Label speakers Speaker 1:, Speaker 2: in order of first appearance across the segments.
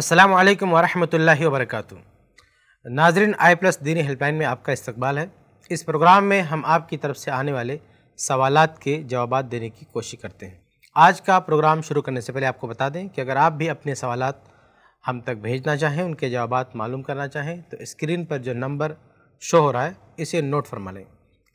Speaker 1: अस्सलाम वालेकुम वरहमतुल्लाहि वबरकatuh नाजरीन आई प्लस दीनी हेल्पलाइन में आपका इस्तकबाल है इस प्रोग्राम में हम आपकी तरफ से आने वाले सवाल के जवाब देने की कोशिश करते हैं आज का प्रोग्राम शुरू करने से पहले आपको बता दें कि अगर आप भी अपने सवाल हम तक भेजना चाहें उनके जवाब मालूम करना चाहें तो स्क्रीन पर जो नंबर शो हो रहा है इसे नोट फरमा लें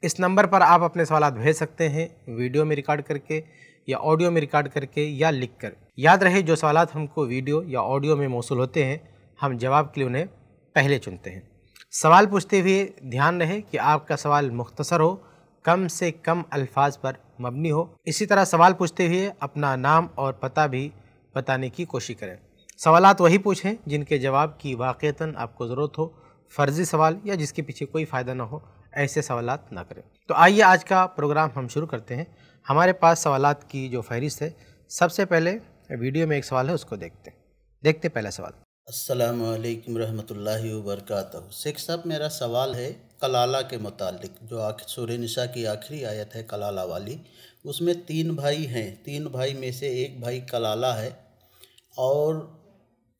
Speaker 1: इस नंबर पर आप अपने सवाल भेज सकते हैं वीडियो में रिकॉर्ड करके या ऑडियो में रिकॉर्ड करके या लिख कर याद रहे जो सवाल हमको वीडियो या ऑडियो में मौसू होते हैं हम जवाब के लिए उन्हें पहले चुनते हैं सवाल पूछते हुए ध्यान रहे कि आपका सवाल मुख्तसर हो कम से कम अल्फाज पर मबनी हो इसी तरह सवाल पूछते हुए अपना नाम और पता भी बताने की कोशिश करें सवाल वही पूछें जिनके जवाब की वाक़ता आपको ज़रूरत हो फ़र्ज़ी सवाल या जिसके पीछे कोई फ़ायदा ना हो ऐसे सवाल ना करें तो आइए आज का प्रोग्राम हम शुरू करते हैं हमारे पास सवाल की जो फहरिस्त है सबसे पहले वीडियो में एक सवाल है उसको देखते देखते पहला सवाल अस्सलाम वालेकुम रहमतुल्लाहि वबरकातुहू शेख साहब मेरा सवाल है कलाला के मुतालिक जो आखिर सूर्य निशा की आखिरी आयत है कलाला वाली उसमें तीन भाई हैं तीन भाई में से एक भाई कलाला है और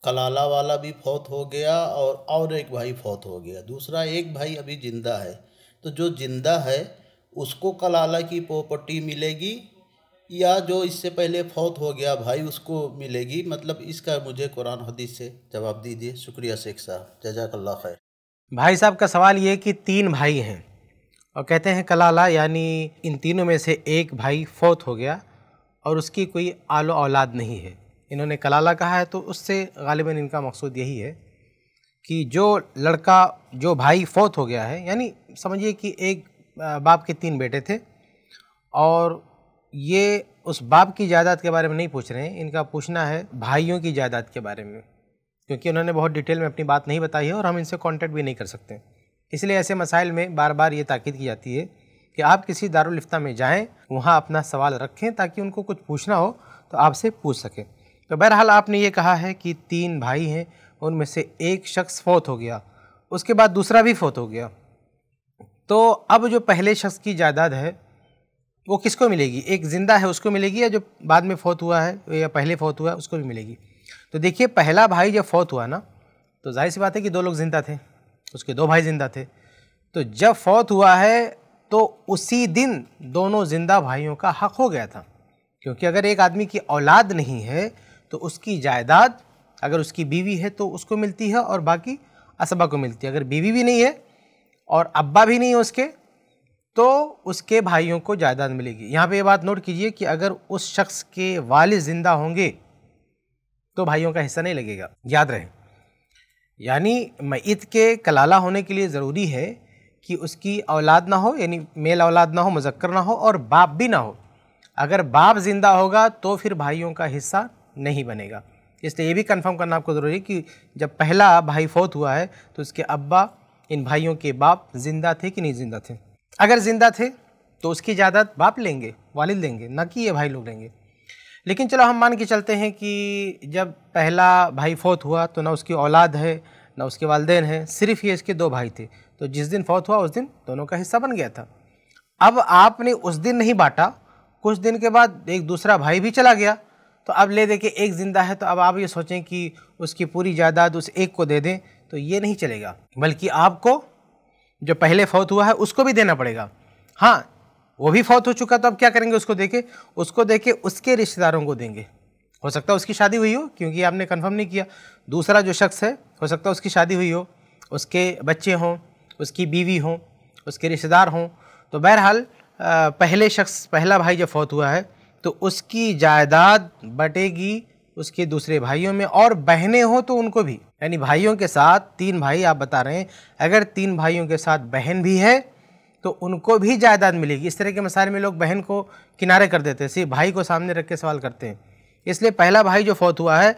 Speaker 1: कलाला वाला भी फौत हो गया और और एक भाई फौत हो गया दूसरा एक भाई अभी ज़िंदा है तो जो ज़िंदा है उसको कलाला की प्रॉपर्टी मिलेगी या जो इससे पहले फौत हो गया भाई उसको मिलेगी मतलब इसका मुझे कुरान हदीस से जवाब दीजिए शुक्रिया शेख साहब जजाकल्ला खैर भाई साहब का सवाल ये कि तीन भाई हैं और कहते हैं कलाला यानी इन तीनों में से एक भाई फौत हो गया और उसकी कोई आलो औलाद नहीं है इन्होंने कलाला कहा है तो उससे गालिबा इनका मकसूद यही है कि जो लड़का जो भाई फौत हो गया है यानी समझिए कि एक बाप के तीन बेटे थे और ये उस बाप की जायदाद के बारे में नहीं पूछ रहे हैं इनका पूछना है भाइयों की जायदाद के बारे में क्योंकि उन्होंने बहुत डिटेल में अपनी बात नहीं बताई है और हम इनसे कांटेक्ट भी नहीं कर सकते इसलिए ऐसे मसाइल में बार बार ये ताकीद की जाती है कि आप किसी दारुलफ्ता में जाएँ वहाँ अपना सवाल रखें ताकि उनको कुछ पूछना हो तो आपसे पूछ सकें तो बहरहाल आपने ये कहा है कि तीन भाई हैं उनमें से एक शख्स फौत हो गया उसके बाद दूसरा भी फौत हो गया तो अब जो पहले शख्स की जायदाद है वो किसको मिलेगी एक ज़िंदा है उसको मिलेगी या जो बाद में फौत हुआ है या पहले फौत हुआ है उसको भी मिलेगी तो देखिए पहला भाई जब फौत हुआ ना तो जाहिर सी बात है कि दो लोग ज़िंदा थे उसके दो भाई ज़िंदा थे तो जब फौत हुआ है तो उसी दिन दोनों ज़िंदा भाइयों का हक़ हो गया था क्योंकि अगर एक आदमी की औलाद नहीं है तो उसकी जायदाद अगर उसकी बीवी है तो उसको मिलती है और बाकी असबा को मिलती है अगर बीवी भी नहीं है और अब्बा भी नहीं है उसके तो उसके भाइयों को जायदाद मिलेगी यहाँ पे ये बात नोट कीजिए कि अगर उस शख्स के वाले ज़िंदा होंगे तो भाइयों का हिस्सा नहीं लगेगा याद रहे यानी मैत के कलाला होने के लिए ज़रूरी है कि उसकी औलाद ना हो यानी मेल औलाद ना हो मुजक्कर ना हो और बाप भी ना हो अगर बाप ज़िंदा होगा तो फिर भाइयों का हिस्सा नहीं बनेगा इसलिए ये भी कंफर्म करना आपको ज़रूरी है कि जब पहला भाई फौत हुआ है तो उसके अब्बा इन भाइयों के बाप जिंदा थे कि नहीं जिंदा थे अगर जिंदा थे तो उसकी जायदाद बाप लेंगे वालिद लेंगे न कि ये भाई लोग लेंगे लेकिन चलो हम मान के चलते हैं कि जब पहला भाई फौत हुआ तो ना उसकी औलाद है ना उसके वालदेन हैं सिर्फ ये इसके दो भाई थे तो जिस दिन फौत हुआ उस दिन दोनों का हिस्सा बन गया था अब आपने उस दिन नहीं बांटा कुछ दिन के बाद एक दूसरा भाई भी चला गया तो अब ले दे के एक ज़िंदा है तो अब आप ये सोचें कि उसकी पूरी जायदाद उस एक को दे दें तो ये नहीं चलेगा बल्कि आपको जो पहले फौत हुआ है उसको भी देना पड़ेगा हाँ वो भी फौत हो चुका तो अब क्या करेंगे उसको देखे उसको देखे उसके रिश्तेदारों को देंगे हो सकता है उसकी शादी हुई हो क्योंकि आपने कंफर्म नहीं किया दूसरा जो शख्स है हो सकता है उसकी शादी हुई हो उसके बच्चे हों उसकी बीवी हों उसके रिश्तेदार हों तो बहरहाल पहले शख्स पहला भाई जब फौत हुआ है तो उसकी जायदाद बटेगी उसके दूसरे भाइयों में और बहनें हों तो उनको भी यानी भाइयों के साथ तीन भाई आप बता रहे हैं अगर तीन भाइयों के साथ बहन भी है तो उनको भी जायदाद मिलेगी इस तरह के मसाले में लोग बहन को किनारे कर देते हैं सिर्फ भाई को सामने रख के सवाल करते हैं इसलिए पहला भाई जो फौत हुआ है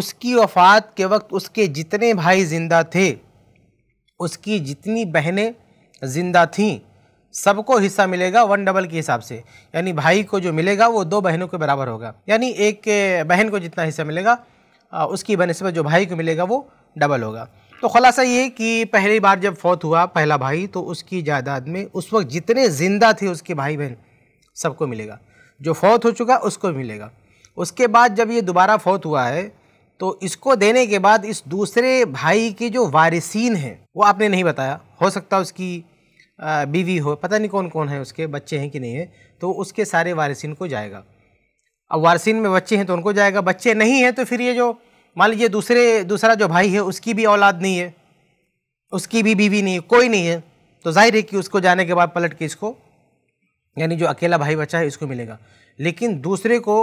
Speaker 1: उसकी वफात के वक्त उसके जितने भाई ज़िंदा थे उसकी जितनी बहनें ज़िंदा थीं सबको हिस्सा मिलेगा वन डबल के हिसाब से यानी भाई को जो मिलेगा वो दो बहनों के बराबर होगा यानी एक बहन को जितना हिस्सा मिलेगा उसकी बनस्बत जो भाई को मिलेगा वो डबल होगा तो खुलासा ये कि पहली बार जब फौत हुआ पहला भाई तो उसकी जायदाद में उस वक्त जितने ज़िंदा थे उसके भाई बहन सबको मिलेगा जो फौत हो चुका उसको मिलेगा उसके बाद जब ये दोबारा फौत हुआ है तो इसको देने के बाद इस दूसरे भाई के जो वारिसीन हैं वो आपने नहीं बताया हो सकता उसकी बीवी हो पता नहीं कौन कौन है उसके बच्चे हैं कि नहीं है तो उसके सारे वारसिन को जाएगा अब वारसिन में बच्चे हैं तो उनको जाएगा बच्चे नहीं हैं तो फिर ये जो मान लीजिए दूसरे दूसरा जो भाई है उसकी भी औलाद नहीं है उसकी भी बीवी नहीं है कोई नहीं है तो जाहिर है कि उसको जाने के बाद पलट के इसको यानी जो अकेला भाई बच्चा है इसको मिलेगा लेकिन दूसरे को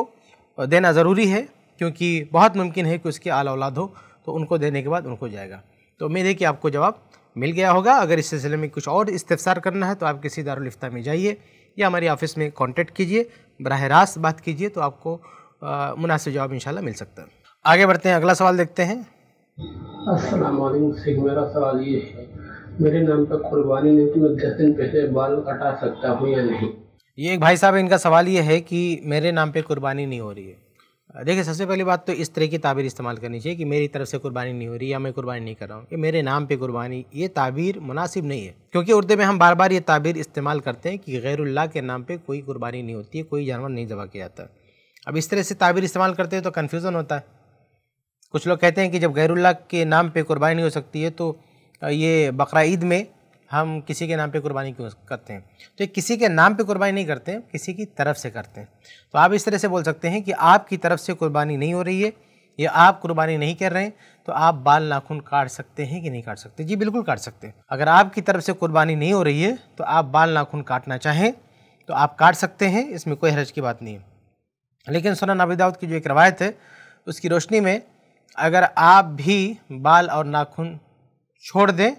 Speaker 1: देना ज़रूरी है क्योंकि बहुत मुमकिन है कि उसकी आल औलाद हो तो उनको देने के बाद उनको जाएगा तो उम्मीद है कि आपको जवाब मिल गया होगा अगर इस सिलसिले में कुछ और इस्तफसार करना है तो आप किसी दारुलफ्ता में जाइए या हमारी ऑफिस में कॉन्टेक्ट कीजिए बरह रास्त बात कीजिए तो आपको मुनासिब जवाब शाला मिल सकता है आगे बढ़ते हैं अगला सवाल देखते हैं
Speaker 2: अस्सलाम वालेकुम मेरा सवाल ये है मेरे नाम पर कुर्बानी नहीं तो मैं दस दिन पहले बाल कटा सकता हूँ या नहीं
Speaker 1: ये एक भाई साहब इनका सवाल ये है कि मेरे नाम पे कुर्बानी नहीं हो रही है देखिए सबसे पहली बात तो इस तरह की ताबीर इस्तेमाल करनी चाहिए कि मेरी तरफ से कुर्बानी नहीं हो रही या मैं कुर्बानी नहीं कर रहा हूँ ये मेरे नाम पे कुर्बानी ये ताबीर मुनासिब नहीं है क्योंकि उर्दू में हम बार बार ये ताबीर इस्तेमाल करते हैं कि गैरुल्ला के नाम पर कोई कुर्बानी नहीं होती है कोई जानवर नहीं जबा किया जाता अब इस तरह से ताबीर इस्तेमाल करते हैं तो कन्फ्यूज़न होता है कुछ लोग कहते हैं कि जब गैरुल्ला के नाम पर कुर्बानी नहीं हो सकती है तो ये बकर ईद में हम किसी के नाम पे कुर्बानी क्यों करते हैं तो ये किसी के नाम पे कुर्बानी नहीं करते किसी की तरफ से करते हैं तो आप इस तरह से बोल सकते हैं कि आपकी तरफ से कुर्बानी नहीं हो रही है या आप कुर्बानी नहीं कर रहे हैं तो आप बाल नाखून काट सकते हैं कि नहीं काट सकते जी बिल्कुल काट सकते हैं अगर आपकी तरफ से कुर्बानी नहीं हो रही है तो आप बाल नाखून काटना चाहें तो आप काट सकते हैं इसमें कोई हरज की बात नहीं है लेकिन सोना अबी दाऊद की जो एक रवायत है उसकी रोशनी में अगर आप भी बाल और नाखून छोड़ दें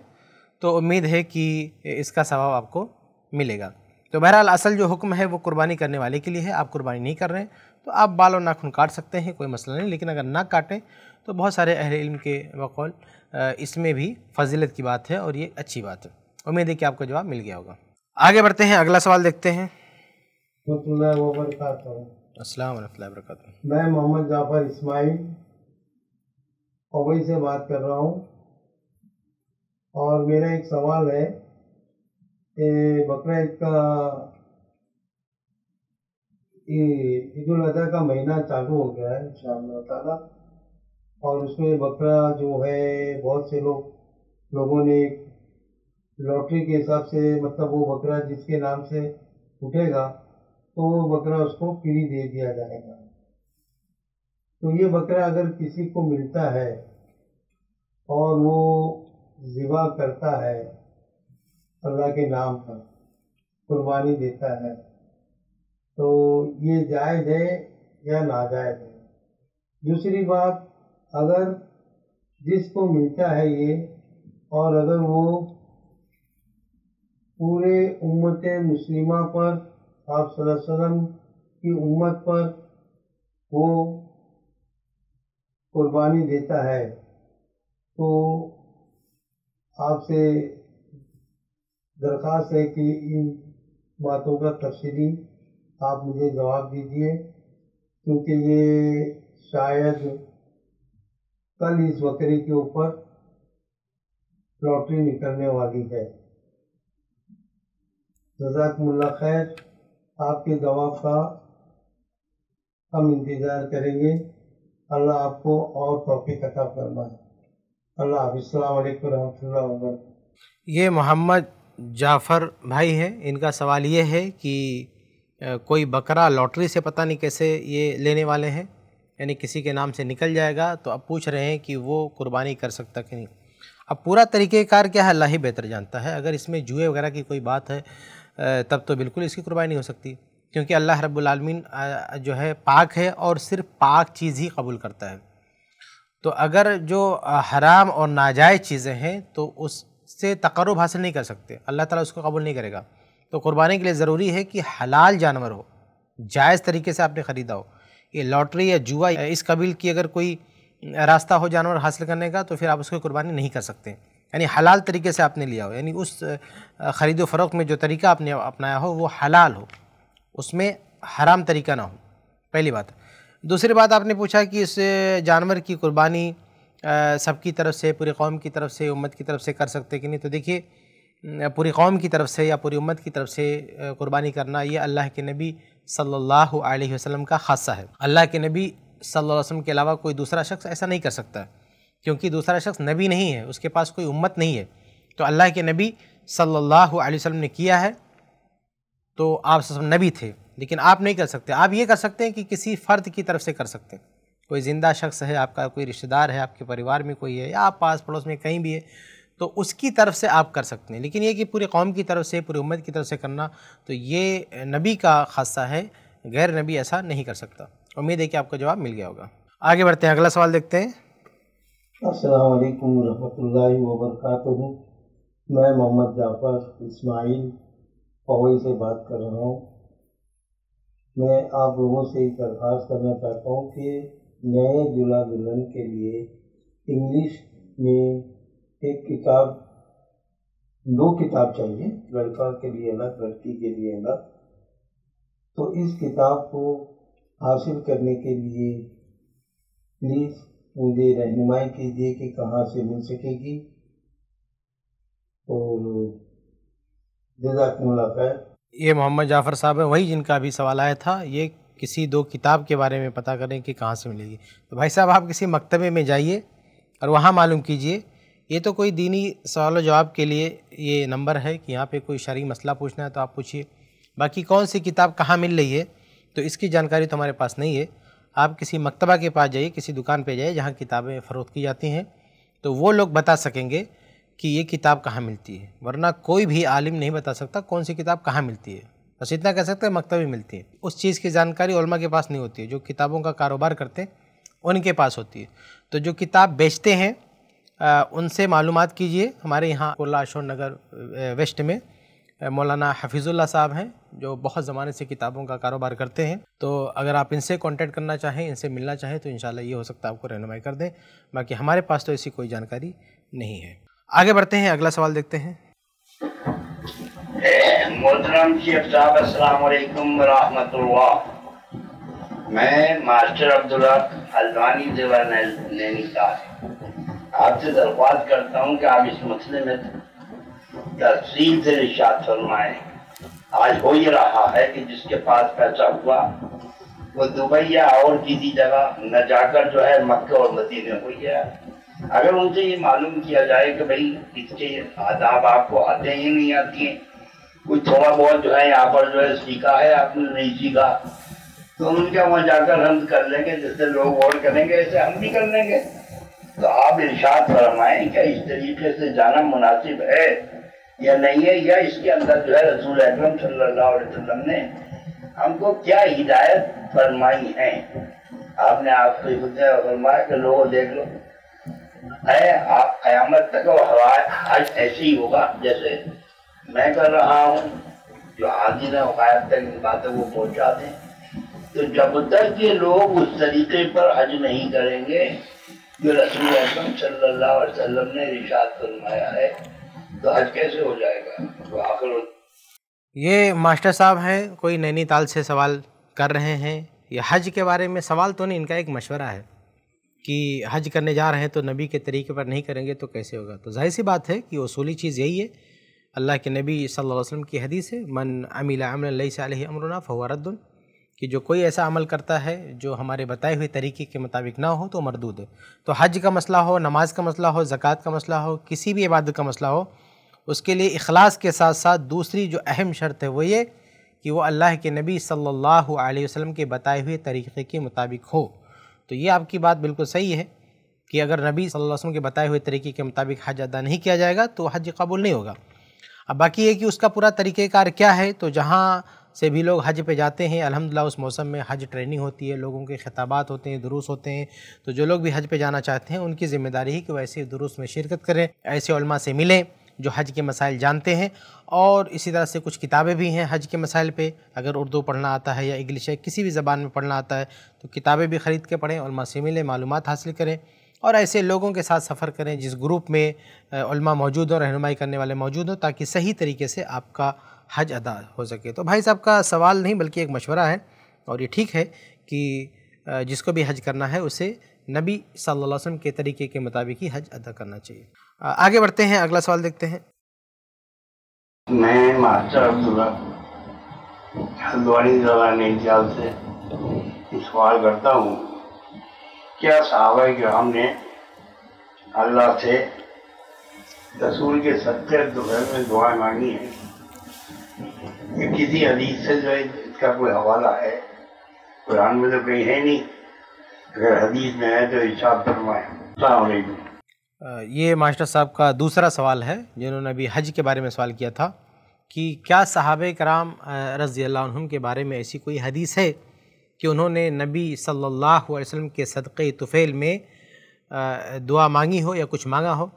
Speaker 1: तो उम्मीद है कि इसका सवाब आपको मिलेगा तो बहरहाल असल जो हुक्म है वो कुर्बानी करने वाले के लिए है आप कुर्बानी नहीं कर रहे हैं तो आप बाल और नाखून काट सकते हैं कोई मसला नहीं लेकिन अगर ना काटें तो बहुत सारे अहल इल्म के बकौल इसमें भी फजीलत की बात है और ये अच्छी बात है उम्मीद है कि आपको जवाब मिल गया होगा आगे बढ़ते हैं अगला सवाल देखते हैं अस्सलाम मैं
Speaker 3: मोहम्मद जाफर इस्माइल से बात कर रहा हूँ और मेरा एक सवाल है बकरा ईद का ईद अजहा का महीना चालू हो गया है शाम ताला और उसमें बकरा जो है बहुत से लोग लोगों ने लॉटरी के हिसाब से मतलब वो बकरा जिसके नाम से उठेगा तो वो बकरा उसको फ्री दे दिया जाएगा तो ये बकरा अगर किसी को मिलता है और वो ज़िबा करता है अल्लाह के नाम पर कुर्बानी देता है तो ये जायज़ है या नाजायज़ है दूसरी बात अगर जिसको मिलता है ये और अगर वो पूरे उम्मत मुस्लिमा पर आप वसल्लम की उम्मत पर वो कुर्बानी देता है तो आपसे दरख्वास्त है कि इन बातों का तफसली आप मुझे जवाब दीजिए क्योंकि ये शायद कल इस बकरी के ऊपर लॉटरी निकलने वाली है जजाकमुल्ला खैर आपके जवाब का हम इंतज़ार करेंगे अल्लाह आपको और तोफ़ी अता फरमाए
Speaker 1: ये मोहम्मद जाफ़र भाई हैं इनका सवाल ये है कि कोई बकरा लॉटरी से पता नहीं कैसे ये लेने वाले हैं यानी किसी के नाम से निकल जाएगा तो अब पूछ रहे हैं कि वो कुर्बानी कर सकता कि नहीं अब पूरा तरीक़ेकार क्या है अल्लाह ही बेहतर जानता है अगर इसमें जुए वगैरह की कोई बात है तब तो बिल्कुल इसकी कुर्बानी नहीं हो सकती क्योंकि अल्लाह रब्बुल रबालमीन जो है पाक है और सिर्फ पाक चीज़ ही कबूल करता है तो अगर जो हराम और नाजायज़ चीज़ें हैं तो उससे तकरब हासिल नहीं कर सकते अल्लाह ताला उसको कबूल नहीं करेगा तो कुर्बानी के लिए ज़रूरी है कि हलाल जानवर हो जायज़ तरीके से आपने ख़रीदा हो ये लॉटरी या जुआ इस कबील की अगर कोई रास्ता हो जानवर हासिल करने का तो फिर आप उसकी कुर्बानी नहीं कर सकते यानी हलाल तरीके से आपने लिया हो यानी उस ख़रीदो फ़रोख में जो तरीका आपने अपनाया हो वो हलाल हो उसमें हराम तरीका ना हो पहली बात दूसरी बात आपने पूछा कि इस जानवर की कुर्बानी सबकी तरफ से पूरी कौम की तरफ से उम्मत की तरफ से कर सकते कि नहीं तो देखिए पूरी कौम की तरफ से या पूरी उम्मत की तरफ से कुर्बानी करना ये अल्लाह के नबी सल्लल्लाहु अलैहि वसल्लम का खासा है अल्लाह के नबी सल्लल्लाहु अलैहि वसल्लम के अलावा कोई दूसरा शख्स ऐसा नहीं कर सकता क्योंकि दूसरा शख्स नबी नहीं है उसके पास कोई उम्मत नहीं है तो अल्लाह के नबी सल्लल्लाहु अलैहि वसल्लम ने किया है तो आप सब नबी थे लेकिन आप नहीं कर सकते आप ये कर सकते हैं कि किसी फ़र्द की तरफ से कर सकते हैं कोई ज़िंदा शख्स है आपका कोई रिश्तेदार है आपके परिवार में कोई है या आप पास पड़ोस में कहीं भी है तो उसकी तरफ से आप कर सकते हैं लेकिन ये कि पूरी कौम की तरफ से पूरी उम्मत की तरफ से करना तो ये नबी का खासा है गैर नबी ऐसा नहीं कर सकता उम्मीद है कि आपको जवाब मिल गया होगा आगे बढ़ते हैं अगला सवाल देखते हैं
Speaker 3: असलकम वरि वरक मैं मोहम्मद जाफ़र इस्माइल पवई से बात कर रहा हूँ मैं आप लोगों से एक दरख्वास्त करना चाहता हूँ कि नए दुल्हा दुल्हन के लिए इंग्लिश में एक किताब दो किताब चाहिए लड़का के लिए अलग लड़की के लिए अलग तो इस किताब को हासिल करने के लिए प्लीज़ मुझे रहनुमाई कीजिए कि कहाँ से मिल सकेगी और जजाकमुल्ला खैर
Speaker 1: ये मोहम्मद जाफ़र साहब हैं वही जिनका अभी सवाल आया था ये किसी दो किताब के बारे में पता करें कि कहाँ से मिलेगी तो भाई साहब आप किसी मकतबे में जाइए और वहाँ मालूम कीजिए ये तो कोई दीनी सवाल जवाब के लिए ये नंबर है कि यहाँ पे कोई शरी मसला पूछना है तो आप पूछिए बाकी कौन सी किताब कहाँ मिल रही है तो इसकी जानकारी तो हमारे पास नहीं है आप किसी मकतबा के पास जाइए किसी दुकान पर जाइए जहाँ किताबें फ़रोख की जाती हैं तो वो लोग बता सकेंगे कि ये किताब कहाँ मिलती है वरना कोई भी आलिम नहीं बता सकता कौन सी किताब कहाँ मिलती है बस इतना कह सकते हैं मकतबी मिलती है उस चीज़ की जानकारी उलमा के पास नहीं होती है जो किताबों का कारोबार करते हैं उनके पास होती है तो जो किताब बेचते हैं उनसे मालूम कीजिए हमारे यहाँ कोला अशोर नगर वेस्ट में मौलाना हफीज़ुल्ला साहब हैं जो बहुत ज़माने से किताबों का कारोबार करते हैं तो अगर आप इनसे कांटेक्ट करना चाहें इनसे मिलना चाहें तो इन ये हो सकता है आपको रहनुमाई कर दें बाकी हमारे पास तो ऐसी कोई जानकारी नहीं है आगे बढ़ते हैं अगला सवाल देखते हैं
Speaker 2: मोहतरम शेख साहब असलकम वरहमतुल्लाह मैं मास्टर अब्दुल्ला हल्द्वानी जेवर नैनीताल आपसे दरख्वास्त करता हूँ कि आप इस मसले में तफसील से निशात फरमाए आज हो ही रहा है कि जिसके पास पैसा हुआ वो दुबई या और किसी जगह न जाकर जो है मक्के और मदीने हुई है अगर उनसे ये मालूम किया जाए कि भाई इसके आदाब आपको आते हैं नहीं आती हैं कुछ थोड़ा बहुत जो है यहाँ पर जो है सीखा है आपने नहीं सीखा तो उनके वहाँ जाकर हम कर लेंगे जैसे लोग और करेंगे ऐसे हम भी कर लेंगे तो आप इर्शाद फरमाए क्या इस तरीके से जाना मुनासिब है या नहीं है या इसके अंदर जो है रसूल अक्रम सल्लाम ने हमको क्या हिदायत फरमाई है आपने आपको फरमाया कि लोगों देख लो है आप कयामत तक आज ऐसे ही होगा जैसे मैं कर रहा हूँ जो हाजिर है गायब तक इन बातों को पहुँचा दें तो जब तक ये लोग उस तरीके पर हज नहीं करेंगे जो रसूल असलम सल्लल्लाहु वसलम ने इरशाद फरमाया है तो हज कैसे हो जाएगा तो आखिर
Speaker 1: ये मास्टर साहब हैं कोई नैनीताल से सवाल कर रहे हैं ये हज के बारे में सवाल तो नहीं इनका एक मशवरा है कि हज करने जा रहे हैं तो नबी के तरीके पर नहीं करेंगे तो कैसे होगा तो जाहिर सी बात है कि वसूली चीज़ यही है अल्लाह के नबी सल्लल्लाहु अलैहि वसल्लम की हदीस है मन अमिल अमन लई अमरुना फ़वारद्दन कि जो कोई ऐसा अमल करता है जो हमारे बताए हुए तरीके के मुताबिक ना हो तो मरदूद है तो हज का मसला हो नमाज का मसला हो ज़क़़त का मसला हो किसी भी इबादत का मसला हो उसके लिए अखलास के साथ साथ दूसरी जो अहम शर्त है वो ये कि वो अल्लाह के नबी सल्लल्लाहु अलैहि वसल्लम के बताए हुए तरीक़े के मुताबिक हो तो ये आपकी बात बिल्कुल सही है कि अगर नबी सल्लल्लाहु अलैहि वसल्लम के बताए हुए तरीके के मुताबिक हज अदा नहीं किया जाएगा तो हज कबूल नहीं होगा अब बाकी ये कि उसका पूरा तरीक़ेकार क्या है तो जहाँ से भी लोग हज पे जाते हैं अल्हम्दुलिल्लाह उस मौसम में हज ट्रेनिंग होती है लोगों के खिताबात होते हैं दुरुस्त होते हैं तो जो लोग भी हज पे जाना चाहते हैं उनकी ज़िम्मेदारी है कि वैसे दुरुस्त में शिरकत करें ऐसे उलमा से मिलें जो हज के मसाइल जानते हैं और इसी तरह से कुछ किताबें भी हैं हज के मसाइल पे अगर उर्दू पढ़ना आता है या इंग्लिश है किसी भी ज़बान में पढ़ना आता है तो किताबें भी ख़रीद के पढ़ें और से मिले मालूम हासिल करें और ऐसे लोगों के साथ सफ़र करें जिस ग्रुप में मौजूद हों रहनुमाई करने वाले मौजूद हों ताकि सही तरीके से आपका हज अदा हो सके तो भाई साहब का सवाल नहीं बल्कि एक मशवरा है और ये ठीक है कि जिसको भी हज करना है उसे नबी सल्लल्लाहु अलैहि वसल्लम के तरीके के मुताबिक ही हज अदा करना चाहिए आगे बढ़ते हैं अगला सवाल देखते हैं मैं
Speaker 2: मास्टर अब्दुल्ला हल्द्वानी ज़िला नैनीताल से सवाल करता हूँ क्या साहब कि ने अल्लाह से रसूल के सत्य दोपहर में दुआ मांगी है ये किसी हदीस से जो है इसका कोई हवाला है कुरान में तो कहीं है नहीं अगर हदीस में है तो हिसाब फरमाए अलैक्म
Speaker 1: ये मास्टर साहब का दूसरा सवाल है जिन्होंने अभी हज के बारे में सवाल किया था कि क्या साहब कराम रज़ी अल्लाह के बारे में ऐसी कोई हदीस है कि उन्होंने नबी सल्लल्लाहु अलैहि वसल्लम के सदक़े तुफ़ेल में दुआ मांगी हो या कुछ मांगा हो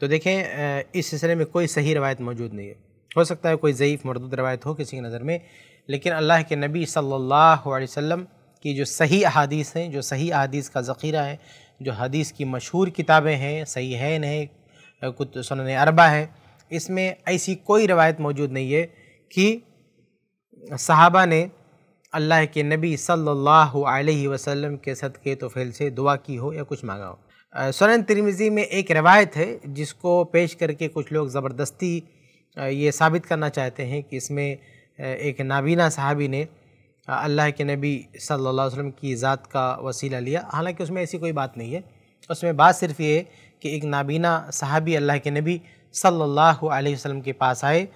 Speaker 1: तो देखें इस सिलसिले में कोई सही रवायत मौजूद नहीं है हो सकता है कोई ज़यीफ़ मरदूद रवायत हो किसी की नज़र में लेकिन अल्लाह के नबी सल्लल्लाहु अलैहि वसल्लम की जो सही अहादीस हैं जो सही अहादीस का ज़ख़ीरा है जो हदीस की मशहूर किताबें हैं सही है नहीं कुछ सुन अरबा है इसमें ऐसी कोई रवायत मौजूद नहीं है कि सहाबा ने अल्लाह के नबी सल्लल्लाहु अलैहि वसल्लम के सदक़े तोफ़ेल से दुआ की हो या कुछ मांगा हो सुन तिरमिज़ी में एक रवायत है जिसको पेश करके कुछ लोग ज़बरदस्ती ये साबित करना चाहते हैं कि इसमें एक नाबीना साहबी ने अल्लाह के नबी सल्लल्लाहु अलैहि वसल्लम की ज़ात का वसीला लिया हालांकि उसमें ऐसी कोई बात नहीं है उसमें बात सिर्फ ये कि एक नाबीना साहबी अल्लाह के नबी सल्लल्लाहु अलैहि वसल्लम के पास आए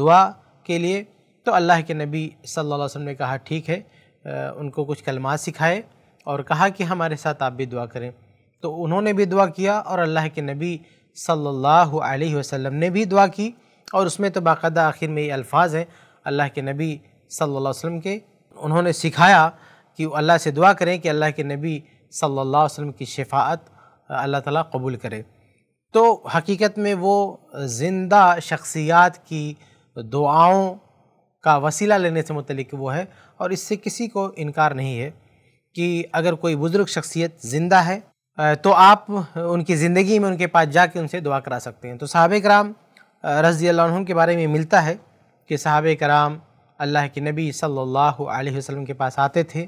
Speaker 1: दुआ के लिए तो अल्लाह के नबी सल्लल्लाहु अलैहि वसल्लम ने कहा ठीक है उनको कुछ कलमा सिखाए और कहा कि हमारे साथ आप भी दुआ करें तो उन्होंने भी दुआ किया और अल्लाह के नबी सल्लल्लाहु अलैहि वसल्लम ने भी दुआ की और उसमें तो बाकायदा आखिर में ये अल्फाज हैं अल्लाह के नबी सल्लल्लाहु अलैहि वसल्लम के उन्होंने सिखाया कि अल्लाह से दुआ करें कि अल्लाह के नबी सल्लल्लाहु अलैहि वसल्लम की शफात अल्लाह ताला कबूल करे तो हकीकत में वो ज़िंदा शख्सियात की दुआओं का वसीला लेने से मतलब वो है और इससे किसी को इनकार नहीं है कि अगर कोई बुज़ुर्ग शख्सियत ज़िंदा है तो आप उनकी ज़िंदगी में उनके पास जाके उनसे दुआ करा सकते हैं तो सहाबे कराम रज़ी के बारे में मिलता है कि सहाब कराम अल्लाह के नबी सल्लल्लाहु अलैहि वसल्लम के पास आते थे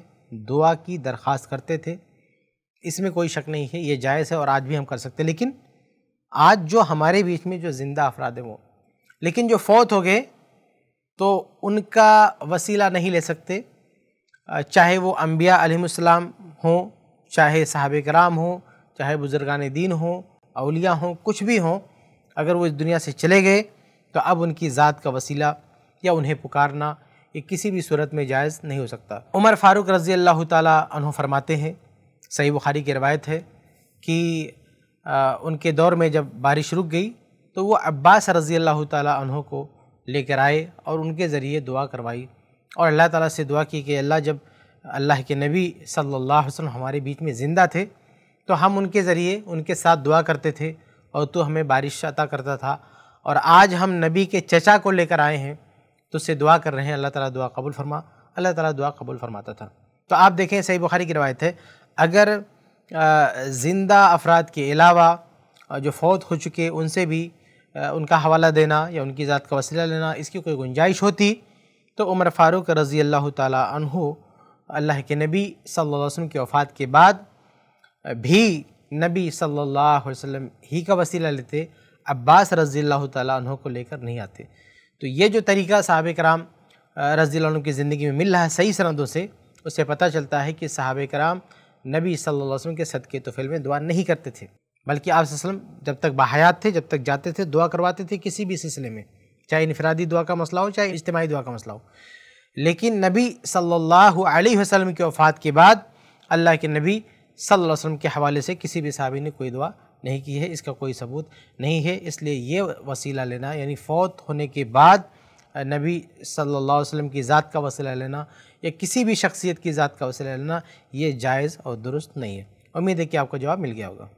Speaker 1: दुआ की दरख्वास्त करते थे इसमें कोई शक नहीं है ये जायज़ है और आज भी हम कर सकते लेकिन आज जो हमारे बीच में जो ज़िंदा अफराद हैं वो लेकिन जो फौत हो गए तो उनका वसीला नहीं ले सकते चाहे वो अम्बिया अलैहिस्सलाम हों चाहे साहब कराम हों चाहे बुज़ुर्गान दीन हों अलिया हों कुछ भी हों अगर वो इस दुनिया से चले गए तो अब उनकी ज़ात का वसीला या उन्हें पुकारना ये किसी भी सूरत में जायज़ नहीं हो सकता उमर फारूक रज़ी अल्लाह तहु फरमाते हैं सही बुखारी की रवायत है कि आ, उनके दौर में जब बारिश रुक गई तो वो अब्बास रज़ी अल्लाह तहों को लेकर आए और उनके ज़रिए दुआ करवाई और अल्लाह ताला से दुआ की कि अल्लाह जब अल्लाह के नबी सल्ला अलैहि हमारे बीच में ज़िंदा थे तो हम उनके ज़रिए उनके साथ दुआ करते थे और तो हमें बारिश अता करता था और आज हम नबी के चचा को लेकर आए हैं तुझसे तो दुआ कर रहे हैं अल्लाह ताला दुआ कबूल फरमा अल्लाह ताला दुआ कबूल फरमाता था तो आप देखें सही बुखारी की रवायत है अगर ज़िंदा अफराद के अलावा जो फौत हो चुके उनसे भी उनका हवाला देना या उनकी ज़ात का वसीला लेना इसकी कोई गुंजाइश होती तो उमर फ़ारूक रज़ी अल्लाह तहु अल्लाह के नबी सल्लल्लाहु अलैहि वसल्लम की वफ़ात के बाद भी नबी सल्लल्लाहु अलैहि वसल्लम ही का वसीला लेते अब्बास रज़ी अल्लाह तहु को लेकर नहीं आते तो ये जो तरीका साहब कराम रजील की ज़िंदगी में मिल रहा है सही सरंदों से उससे पता चलता है कि साहब कराम नबी सल्लल्लाहु अलैहि वसल्लम के सदक़े तोफ़िल में दुआ नहीं करते थे बल्कि आप जब तक बाहयात थे जब तक जाते थे दुआ करवाते थे किसी भी सिलसिले में चाहे इनफरादी दुआ का मसला हो चाहे इज्तमाही दुआ का मसला हो लेकिन नबी सल्ला वसलम की वफ़ात के बाद अल्लाह के नबी सल्लल्लाहु अलैहि वसल्लम के हवाले से किसी भी साहबी ने कोई दुआ नहीं की है इसका कोई सबूत नहीं है इसलिए ये वसीला लेना यानी फ़ौत होने के बाद नबी सल्लल्लाहु अलैहि वसल्लम की ज़ात का वसीला लेना या किसी भी शख्सियत की ज़ात का वसीला लेना ये जायज़ और दुरुस्त नहीं है उम्मीद है कि आपको जवाब मिल गया होगा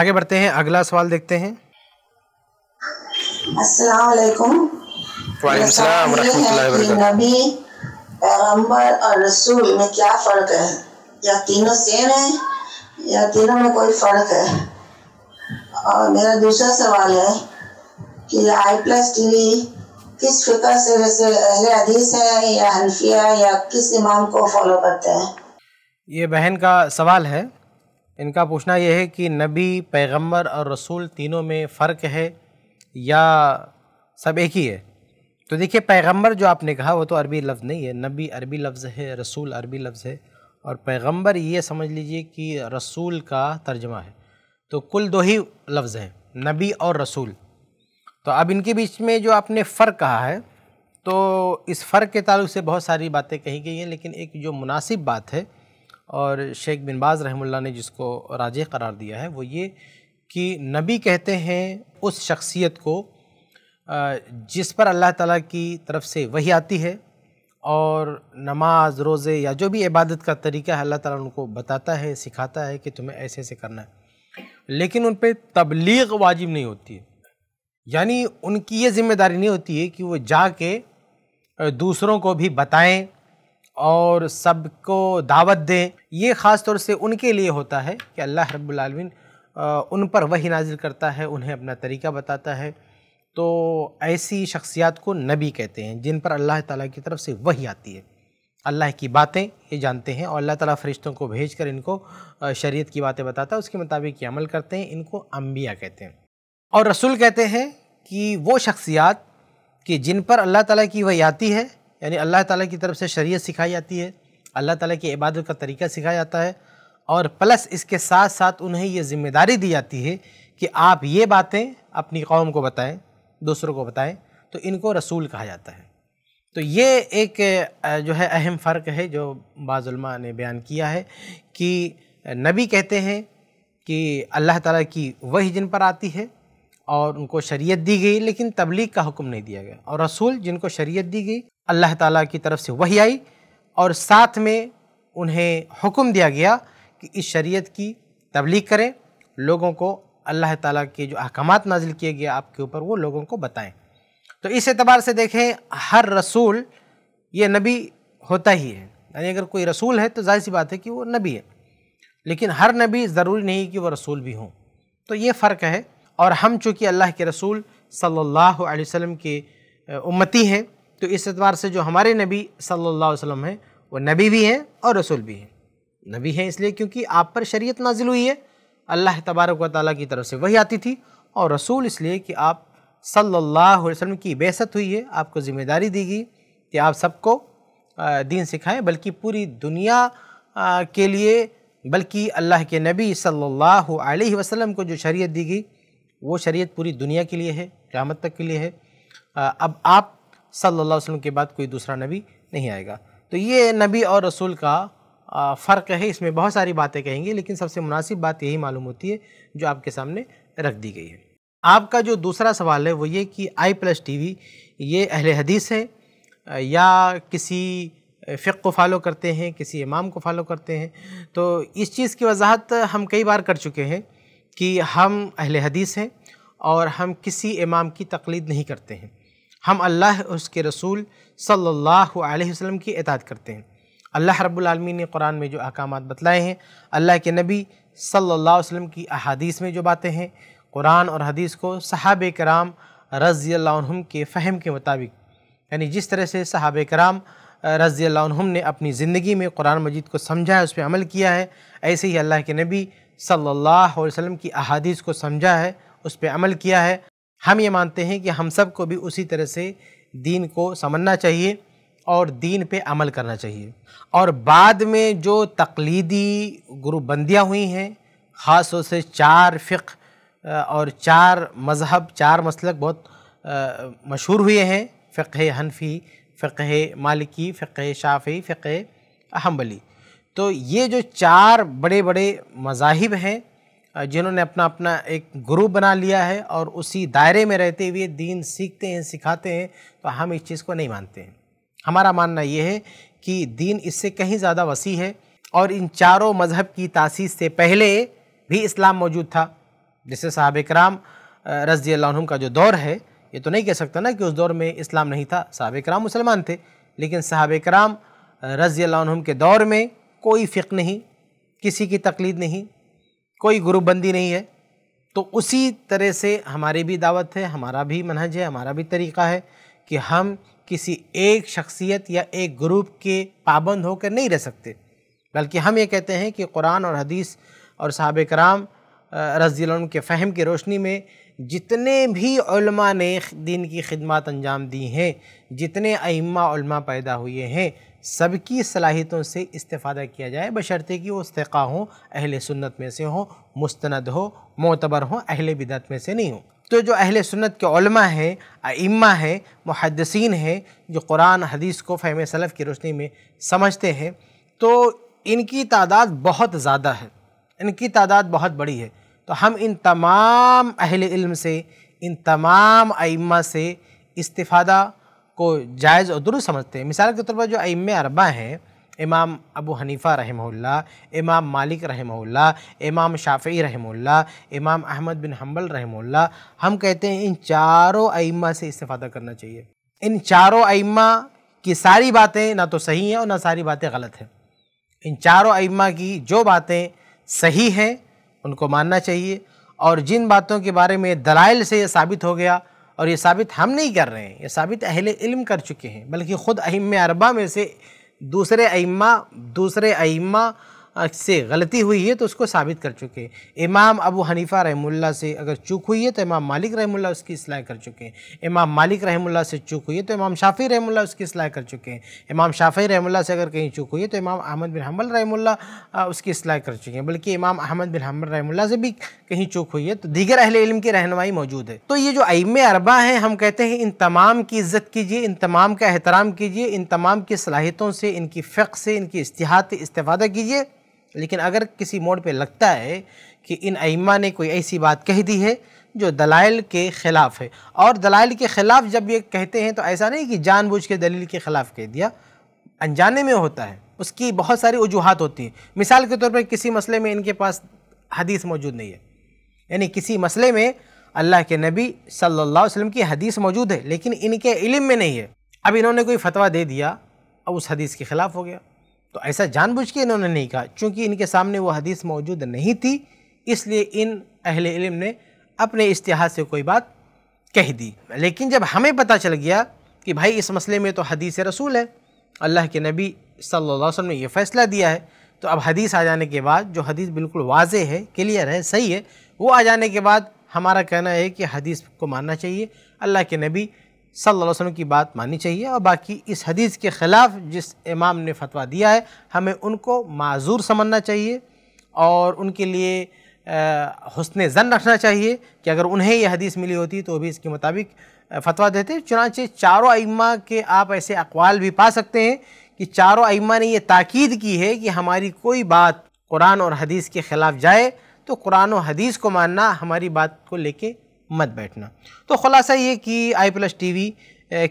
Speaker 1: आगे बढ़ते हैं अगला सवाल देखते हैं
Speaker 2: नबी और रसूल में क्या फ़र्क है या तीनों सेम है या तीनों में कोई फर्क है और मेरा दूसरा सवाल है कि आई प्लस टी वी किस फिक्र से जैसे अहले हदीस है या हनफिया या किस इमाम को फॉलो करते हैं
Speaker 1: ये बहन का सवाल है इनका पूछना यह है कि नबी पैगंबर और रसूल तीनों में फ़र्क है या सब एक ही है तो देखिए पैगंबर जो आपने कहा वो तो अरबी लफ्ज़ नहीं है नबी अरबी लफ्ज़ है रसूल अरबी लफ्ज़ है और पैगंबर ये समझ लीजिए कि रसूल का तर्जमा है तो कुल दो ही लफ्ज़ हैं नबी और रसूल तो अब इनके बीच में जो आपने फ़र्क कहा है तो इस फ़र्क के ताल्लुक से बहुत सारी बातें कही गई हैं लेकिन एक जो मुनासिब बात है और शेख बिन बाज़ रहमुल्ला ने जिसको राजे करार दिया है वो ये कि नबी कहते हैं उस शख्सियत को जिस पर अल्लाह ताला की तरफ से वही आती है और नमाज रोज़े या जो भी इबादत का तरीका है अल्लाह ताला उनको बताता है सिखाता है कि तुम्हें ऐसे ऐसे करना है लेकिन उन पर तबलीग वाजिब नहीं होती है यानी उनकी ये जिम्मेदारी नहीं होती है कि वो जाके दूसरों को भी बताएं और सबको दावत दें ये ख़ास तौर से उनके लिए होता है कि अल्लाह रब्बुल आलमीन उन पर वही नाजिल करता है उन्हें अपना तरीका बताता है तो ऐसी शख्सियात को नबी कहते हैं जिन पर अल्लाह ताला की तरफ से वही आती है अल्लाह की बातें ये जानते हैं और अल्लाह ताला फरिश्तों को भेज कर इनको शरीयत की बातें बताता है उसके मुताबिक ये अमल करते हैं इनको अम्बिया कहते हैं और रसूल कहते हैं कि वो शख्सियात कि जिन पर अल्लाह ताला की वही आती है यानी अल्लाह ताला की तरफ से शरीयत सिखाई जाती है अल्लाह ताला की इबादत का तरीका सिखाया जाता है और प्लस इसके साथ साथ उन्हें ये ज़िम्मेदारी दी जाती है कि आप ये बातें अपनी कौम को बताएं दूसरों को बताएं तो इनको रसूल कहा जाता है तो ये एक जो है अहम फ़र्क है जो बाज़ुलमा ने बयान किया है कि नबी कहते हैं कि अल्लाह ताला की वही जिन पर आती है और उनको शरीयत दी गई लेकिन तबलीग का हुक्म नहीं दिया गया और रसूल जिनको शरीयत दी गई अल्लाह ताला की तरफ से वही आई और साथ में उन्हें हुक्म दिया गया कि इस शरीयत की तबलीग करें लोगों को अल्लाह ताला के जो अहकाम नाजिल किए गए आपके ऊपर वो लोगों को बताएं तो इस एतबार से देखें हर रसूल ये नबी होता ही है यानी अगर कोई रसूल है तो जाहिर सी बात है कि वो नबी है लेकिन हर नबी ज़रूरी नहीं कि वह रसूल भी हों तो ये फ़र्क है और हम चूँकि अल्लाह के रसूल सल्लल्लाहु अलैहि वसल्लम के उम्मती हैं तो इस एतबार से जो हमारे नबी सल्लल्लाहु अलैहि वसल्लम हैं वो नबी भी हैं और रसूल भी हैं नबी हैं इसलिए क्योंकि आप पर शरीयत नाजिल हुई है अल्लाह तबारक वाली की तरफ से वही आती थी और रसूल इसलिए कि आप सल्लल्लाहु अलैहि वसल्लम की बेसत हुई है आपको ज़िम्मेदारी दी गई कि आप सबको दीन सिखाएं बल्कि पूरी दुनिया के लिए बल्कि अल्लाह के नबी सल्लल्लाहु अलैहि वसल्लम को जो शरीयत दी गई वो शरीयत पूरी दुनिया के लिए है क़्यामत तक के लिए है अब आप सल्लल्लाहु अलैहि वसल्लम के बाद कोई दूसरा नबी नहीं आएगा तो ये नबी और रसूल का फ़र्क है इसमें बहुत सारी बातें कहेंगे लेकिन सबसे मुनासिब बात यही मालूम होती है जो आपके सामने रख दी गई है आपका जो दूसरा सवाल है वो ये कि आई प्लस टी वी ये अहल हदीस है या किसी फ़िक को फॉलो करते हैं किसी इमाम को फॉलो करते हैं तो इस चीज़ की वजाहत हम कई बार कर चुके हैं कि हम अहल हदीस हैं और हम किसी इमाम की तकलीद नहीं करते हैं हम अल्लाह उसके रसूल सल्लल्लाहु अलैहि वसल्लम की एतात करते हैं अल्लाह रब्लमी ने कुरान में जो अहकाम बतलाए हैं अल्लाह के नबी अलैहि वसल्लम की अहादीस में जो बातें हैं कुरान और हदीस को सहाब कराम रज़ी के फ़हम के मुताबिक यानी जिस तरह से सहाब कराम रज़ी ने अपनी ज़िंदगी में कुरान मजीद को समझा है उस पर अमल किया है ऐसे ही अल्लाह के नबी सल्लल्लाहु अलैहि वसल्लम की अहादीस को समझा है उस पर अमल किया है हम ये मानते हैं कि हम सब को भी उसी तरह से दीन को समझना चाहिए और दीन पे अमल करना चाहिए और बाद में जो तकलीदी गुरुबंदियाँ हुई हैं ख़ास तौर से चार फ़िक और चार मज़हब चार मसलक बहुत मशहूर हुए हैं फ़िक हनफी फ़िक मालिकी फ़िक शाफ़ी फ़िक हम्बली तो ये जो चार बड़े बड़े मजाहिब हैं जिन्होंने अपना अपना एक ग्रुप बना लिया है और उसी दायरे में रहते हुए दीन सीखते हैं सिखाते हैं तो हम इस चीज़ को नहीं मानते हैं हमारा मानना यह है कि दीन इससे कहीं ज़्यादा वसी है और इन चारों मज़हब की तासीस से पहले भी इस्लाम मौजूद था जैसे साहब कराम रजी अल्लाम का जो दौर है ये तो नहीं कह सकता ना कि उस दौर में इस्लाम नहीं था साहब कराम मुसलमान थे लेकिन साहब कराम रजी अल्लाम के दौर में कोई फ़िक नहीं किसी की तकलीद नहीं कोई गुरुबंदी नहीं है तो उसी तरह से हमारी भी दावत है हमारा भी मनहज है हमारा भी तरीक़ा है कि हम किसी एक शख्सियत या एक ग्रुप के पाबंद होकर नहीं रह सकते बल्कि हम ये कहते हैं कि कुरान और हदीस और साहब कराम रजी के फ़हम की रोशनी में जितने भी ने दिन की खिदमत अंजाम दी हैं जितने अम्मा पैदा हुए हैं सबकी सलाहियतों से इस्ता किया जाए बशर्ते कि वो इसका हों अहल सुन्नत में से हों मुस्त हो मोतबर हों अहल बिदत में से नहीं हों तो जो अहल सुन्नत के ओलमा है इम्मा है मुहदसिन है जो कुरान हदीस को फ़हम सलफ़ की रोशनी में समझते हैं तो इनकी तादाद बहुत ज़्यादा है इनकी तादाद बहुत बड़ी है तो हम इन तमाम अहल इल्म से इन तमाम अम्मा से इस्तादा को जायज़ और दुरुस्त समझते हैं मिसाल के तौर पर जो अम अरबा हैं इमाम अबू हनीफ़ा रहमल्ला इमाम मालिक रहमल्ला इमाम शाफ़ी रहमल्ला इमाम अहमद बिन हम्बल रहमल्ला हम कहते हैं इन चारों आइमा से इस्ता करना चाहिए इन चारों आइमा की सारी बातें ना तो सही हैं और ना सारी बातें गलत हैं इन चारों आइमा की जो बातें सही हैं उनको मानना चाहिए और जिन बातों के बारे में दलाइल से ये साबित हो गया और ये साबित हम नहीं कर रहे हैं ये साबित अहल इल्म कर चुके हैं बल्कि ख़ुद अहम अरबा में से दूसरे अइम्मा दूसरे अइम्मा से गलती हुई है तो उसको साबित कर चुके हैं इमाम अबू हनीफ़ा रहमुल्ला से अगर चूक हुई है तो इमाम मालिक रहमुल्ला उसकी असलाह कर चुके हैं इमाम मालिक रहमुल्ला से चूक हुई है तो इमाम शाफ़ी रहमुल्ला उसकी असलाह कर चुके हैं इमाम शाफ़ी रहमुल्ला से अगर कहीं चूक हुई है तो इमाम अहमद बिन हमल रहमुल्ला उसकी असलाह कर चुके हैं बल्कि इमाम अहमद बिन हमल रहमुल्ला से भी कहीं चूक हुई है तो दीगर अहल इल्म की रहनमाई मौजूद है तो ये जो अम अरबा हैं हम कहते हैं इन तमाम की इज़्ज़त कीजिए इन तमाम का एहतराम कीजिए इन तमाम की सलाहियतों से इनकी फ़िक से इनकी इश्तहात इस्तेफ़ादा कीजिए लेकिन अगर किसी मोड़ पे लगता है कि इन अइमा ने कोई ऐसी बात कह दी है जो दलाइल के ख़िलाफ़ है और दलाइल के ख़िलाफ़ जब ये कहते हैं तो ऐसा नहीं कि जानबूझ के दलील के ख़िलाफ़ कह दिया अनजाने में होता है उसकी बहुत सारी वजूहत होती हैं मिसाल के तौर पर किसी मसले में इनके पास हदीस मौजूद नहीं है यानी किसी मसले में अल्लाह के नबी सल्लल्लाहु अलैहि वसल्लम की हदीस मौजूद है लेकिन इनके इल्म में नहीं है अब इन्होंने कोई फतवा दे दिया अब उस हदीस के ख़िलाफ़ हो गया तो ऐसा जानबूझ के इन्होंने नहीं कहा क्योंकि इनके सामने वो हदीस मौजूद नहीं थी इसलिए इन अहल इलम ने अपने इश्तहार से कोई बात कह दी लेकिन जब हमें पता चल गया कि भाई इस मसले में तो हदीस रसूल है अल्लाह के नबी सल्लल्लाहु ने यह फ़ैसला दिया है तो अब हदीस आ जाने के बाद जो हदीस बिल्कुल वाज है क्लियर है सही है वो आ जाने के बाद हमारा कहना है कि हदीस को मानना चाहिए अल्लाह के नबी सल्लल्लाहु अलैहि वसल्लम की बात माननी चाहिए और बाकी इस हदीस के ख़िलाफ़ जिस इमाम ने फतवा दिया है हमें उनको माजूर समझना चाहिए और उनके लिए हसन ज़न रखना चाहिए कि अगर उन्हें यह हदीस मिली होती तो भी इसके मुताबिक फतवा देते चुनाचे चारों अइमा के आप ऐसे अकवाल भी पा सकते हैं कि चारों अइमा ने यह ताकीद की है कि हमारी कोई बात कुरान और हदीस के ख़िलाफ़ जाए तो कुरान और हदीस को मानना हमारी बात को लेके मत बैठना तो ख़ुलासा ये कि आई प्लस टी वी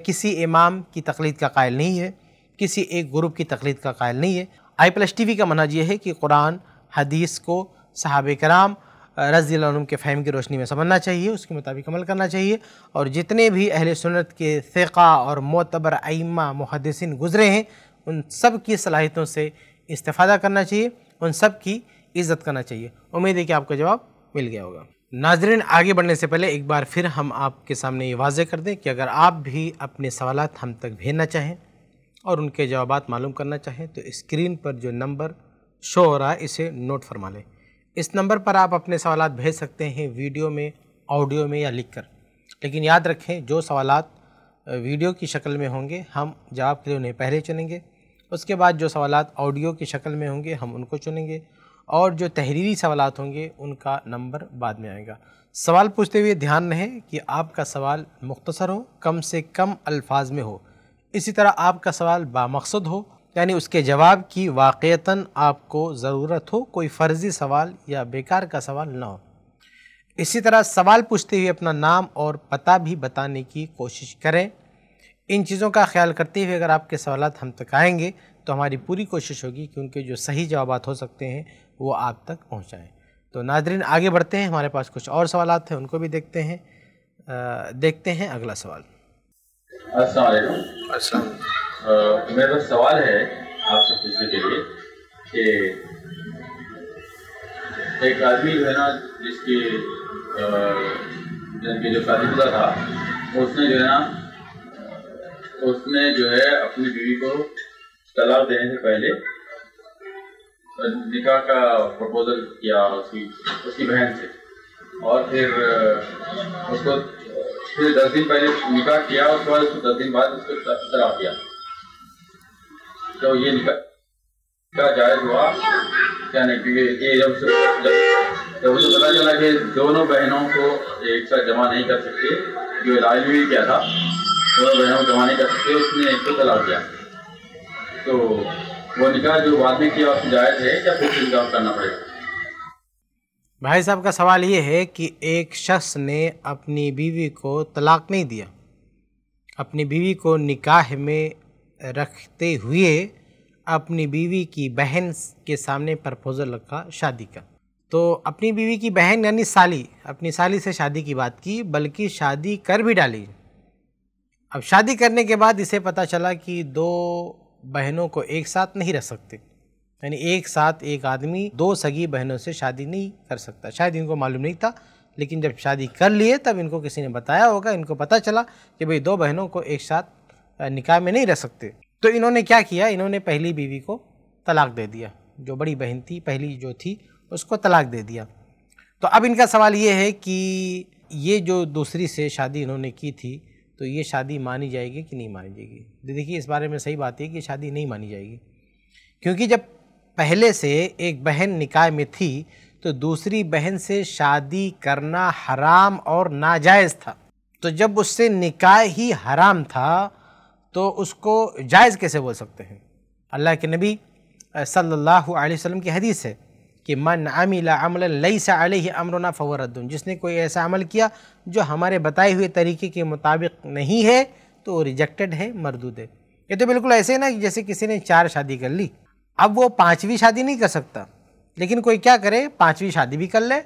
Speaker 1: किसी इमाम की तकलीद का कायल नहीं है किसी एक ग्रुप की तकलीद का कायल नहीं है आई प्लस टी वी का मनाज ये है कि कुरान हदीस को सहाब कराम रजी के फ़हम की रोशनी में समझना चाहिए उसके मुताबिक अमल करना चाहिए और जितने भी अहल सुनत के फ़िका और मोतबर आइमा मुहदसिन गुज़रे हैं उन सब की सलाहियतों से इस्ता करना चाहिए उन सब की इज़्ज़त करना चाहिए उम्मीद है कि आपका जवाब मिल गया होगा नाजरीन आगे बढ़ने से पहले एक बार फिर हम आपके सामने ये वाजह कर दें कि अगर आप भी अपने सवाल हम तक भेजना चाहें और उनके जवाब मालूम करना चाहें तो स्क्रीन पर जो नंबर शो हो रहा है इसे नोट फरमा लें इस नंबर पर आप अपने सवाल भेज सकते हैं वीडियो में ऑडियो में या लिख कर लेकिन याद रखें जो सवाल वीडियो की शक्ल में होंगे हम जवाब के लिए उन्हें पहले चुनेंगे उसके बाद जो सवाल ऑडियो की शक्ल में होंगे हम उनको चुनेंगे और जो तहरीरी सवाल होंगे उनका नंबर बाद में आएगा सवाल पूछते हुए ध्यान रहें कि आपका सवाल मुख्तसर हो कम से कम अल्फाज में हो इसी तरह आपका सवाल बामकसद हो यानी उसके जवाब की वाक़ता आपको ज़रूरत हो कोई फ़र्ज़ी सवाल या बेकार का सवाल ना हो इसी तरह सवाल पूछते हुए अपना नाम और पता भी बताने की कोशिश करें इन चीज़ों का ख्याल करते हुए अगर आपके सवाल हम तक आएंगे तो हमारी पूरी कोशिश होगी कि उनके जो सही जवाब हो सकते हैं वो आप तक पहुँचाएँ तो नाजरीन आगे बढ़ते हैं हमारे पास कुछ और सवाल थे उनको भी देखते हैं आ, देखते हैं अगला सवाल
Speaker 3: असल मेरा सवाल है आपसे पूछने के लिए कि एक आदमी जो है ना जिसकी जिनके जो हुआ था उसने जो है ना उसने जो है अपनी बीवी को तलाक देने से पहले निकाह का प्रपोजल किया उसकी उसकी बहन से और फिर उसको फिर दस दिन पहले निकाह किया उसके बाद उसको दस दिन बाद उसको शराब दिया तो ये निकाह जायज हुआ क्या नहीं क्योंकि ये जब से जब उसे पता चला कि दोनों बहनों को एक साथ जमा नहीं कर सकते जो इलाज भी किया था दोनों बहनों को जमा नहीं कर सकते उसने एक को तलाक दिया तो वो निकाह जो बाद में किया जायज़ है या फिर निकाह करना पड़ेगा
Speaker 1: भाई साहब का सवाल ये है कि एक शख्स ने अपनी बीवी को तलाक नहीं दिया अपनी बीवी को निकाह में रखते हुए अपनी बीवी की बहन के सामने प्रपोज़ल रखा शादी का तो अपनी बीवी की बहन यानी साली अपनी साली से शादी की बात की बल्कि शादी कर भी डाली अब शादी करने के बाद इसे पता चला कि दो बहनों को एक साथ नहीं रख सकते यानी एक साथ एक आदमी दो सगी बहनों से शादी नहीं कर सकता शायद इनको मालूम नहीं था लेकिन जब शादी कर लिए तब इनको किसी ने बताया होगा इनको पता चला कि भाई दो बहनों को एक साथ निकाह में नहीं रह सकते तो इन्होंने क्या किया इन्होंने पहली बीवी को तलाक दे दिया जो बड़ी बहन थी पहली जो थी उसको तलाक दे दिया तो अब इनका सवाल ये है कि ये जो दूसरी से शादी इन्होंने की थी तो ये शादी मानी जाएगी कि नहीं मानी जाएगी देखिए इस बारे में सही बात है कि शादी नहीं मानी जाएगी क्योंकि जब पहले से एक बहन निकाय में थी तो दूसरी बहन से शादी करना हराम और नाजायज़ था तो जब उससे निकाय ही हराम था तो उसको जायज़ कैसे बोल सकते हैं अल्लाह के नबी सल्लल्लाहु अलैहि वसल्लम की हदीस है कि मन अमिला अमल लईसा अलह अमरना फ़वरद्दन जिसने कोई ऐसा अमल किया जो हमारे बताए हुए तरीके के मुताबिक नहीं है तो वो रिजेक्टेड है मरदूद है ये तो बिल्कुल ऐसे ना कि जैसे किसी ने चार शादी कर ली अब वो पाँचवीं शादी नहीं कर सकता लेकिन कोई क्या करे पाँचवीं शादी भी कर ले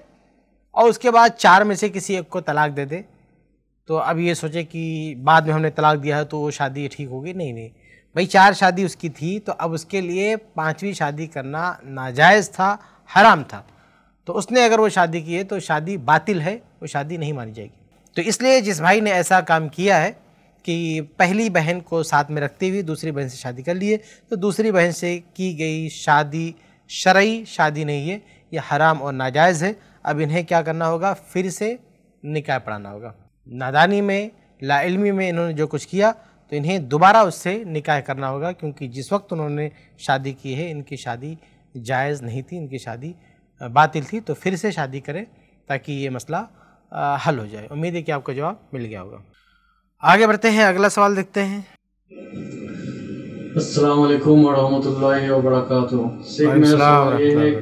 Speaker 1: और उसके बाद चार में से किसी एक को तलाक दे दे तो अब ये सोचे कि बाद में हमने तलाक दिया है तो वो शादी ठीक होगी नहीं नहीं भाई चार शादी उसकी थी तो अब उसके लिए पाँचवीं शादी करना नाजायज़ था हराम था तो उसने अगर वो शादी की है तो शादी बातिल है वो शादी नहीं मानी जाएगी तो इसलिए जिस भाई ने ऐसा काम किया है कि पहली बहन को साथ में रखते हुए दूसरी बहन से शादी कर लिए तो दूसरी बहन से की गई शादी शरई शादी नहीं है ये हराम और नाजायज़ है अब इन्हें क्या करना होगा फिर से निकाय पढ़ाना होगा नादानी में लाइलमी में इन्होंने जो कुछ किया तो इन्हें दोबारा उससे निकाय करना होगा क्योंकि जिस वक्त उन्होंने शादी की है इनकी शादी जायज़ नहीं थी इनकी शादी बातिल थी तो फिर से शादी करें ताकि ये मसला हल हो जाए उम्मीद है कि आपको जवाब मिल गया होगा आगे बढ़ते हैं अगला सवाल देखते हैं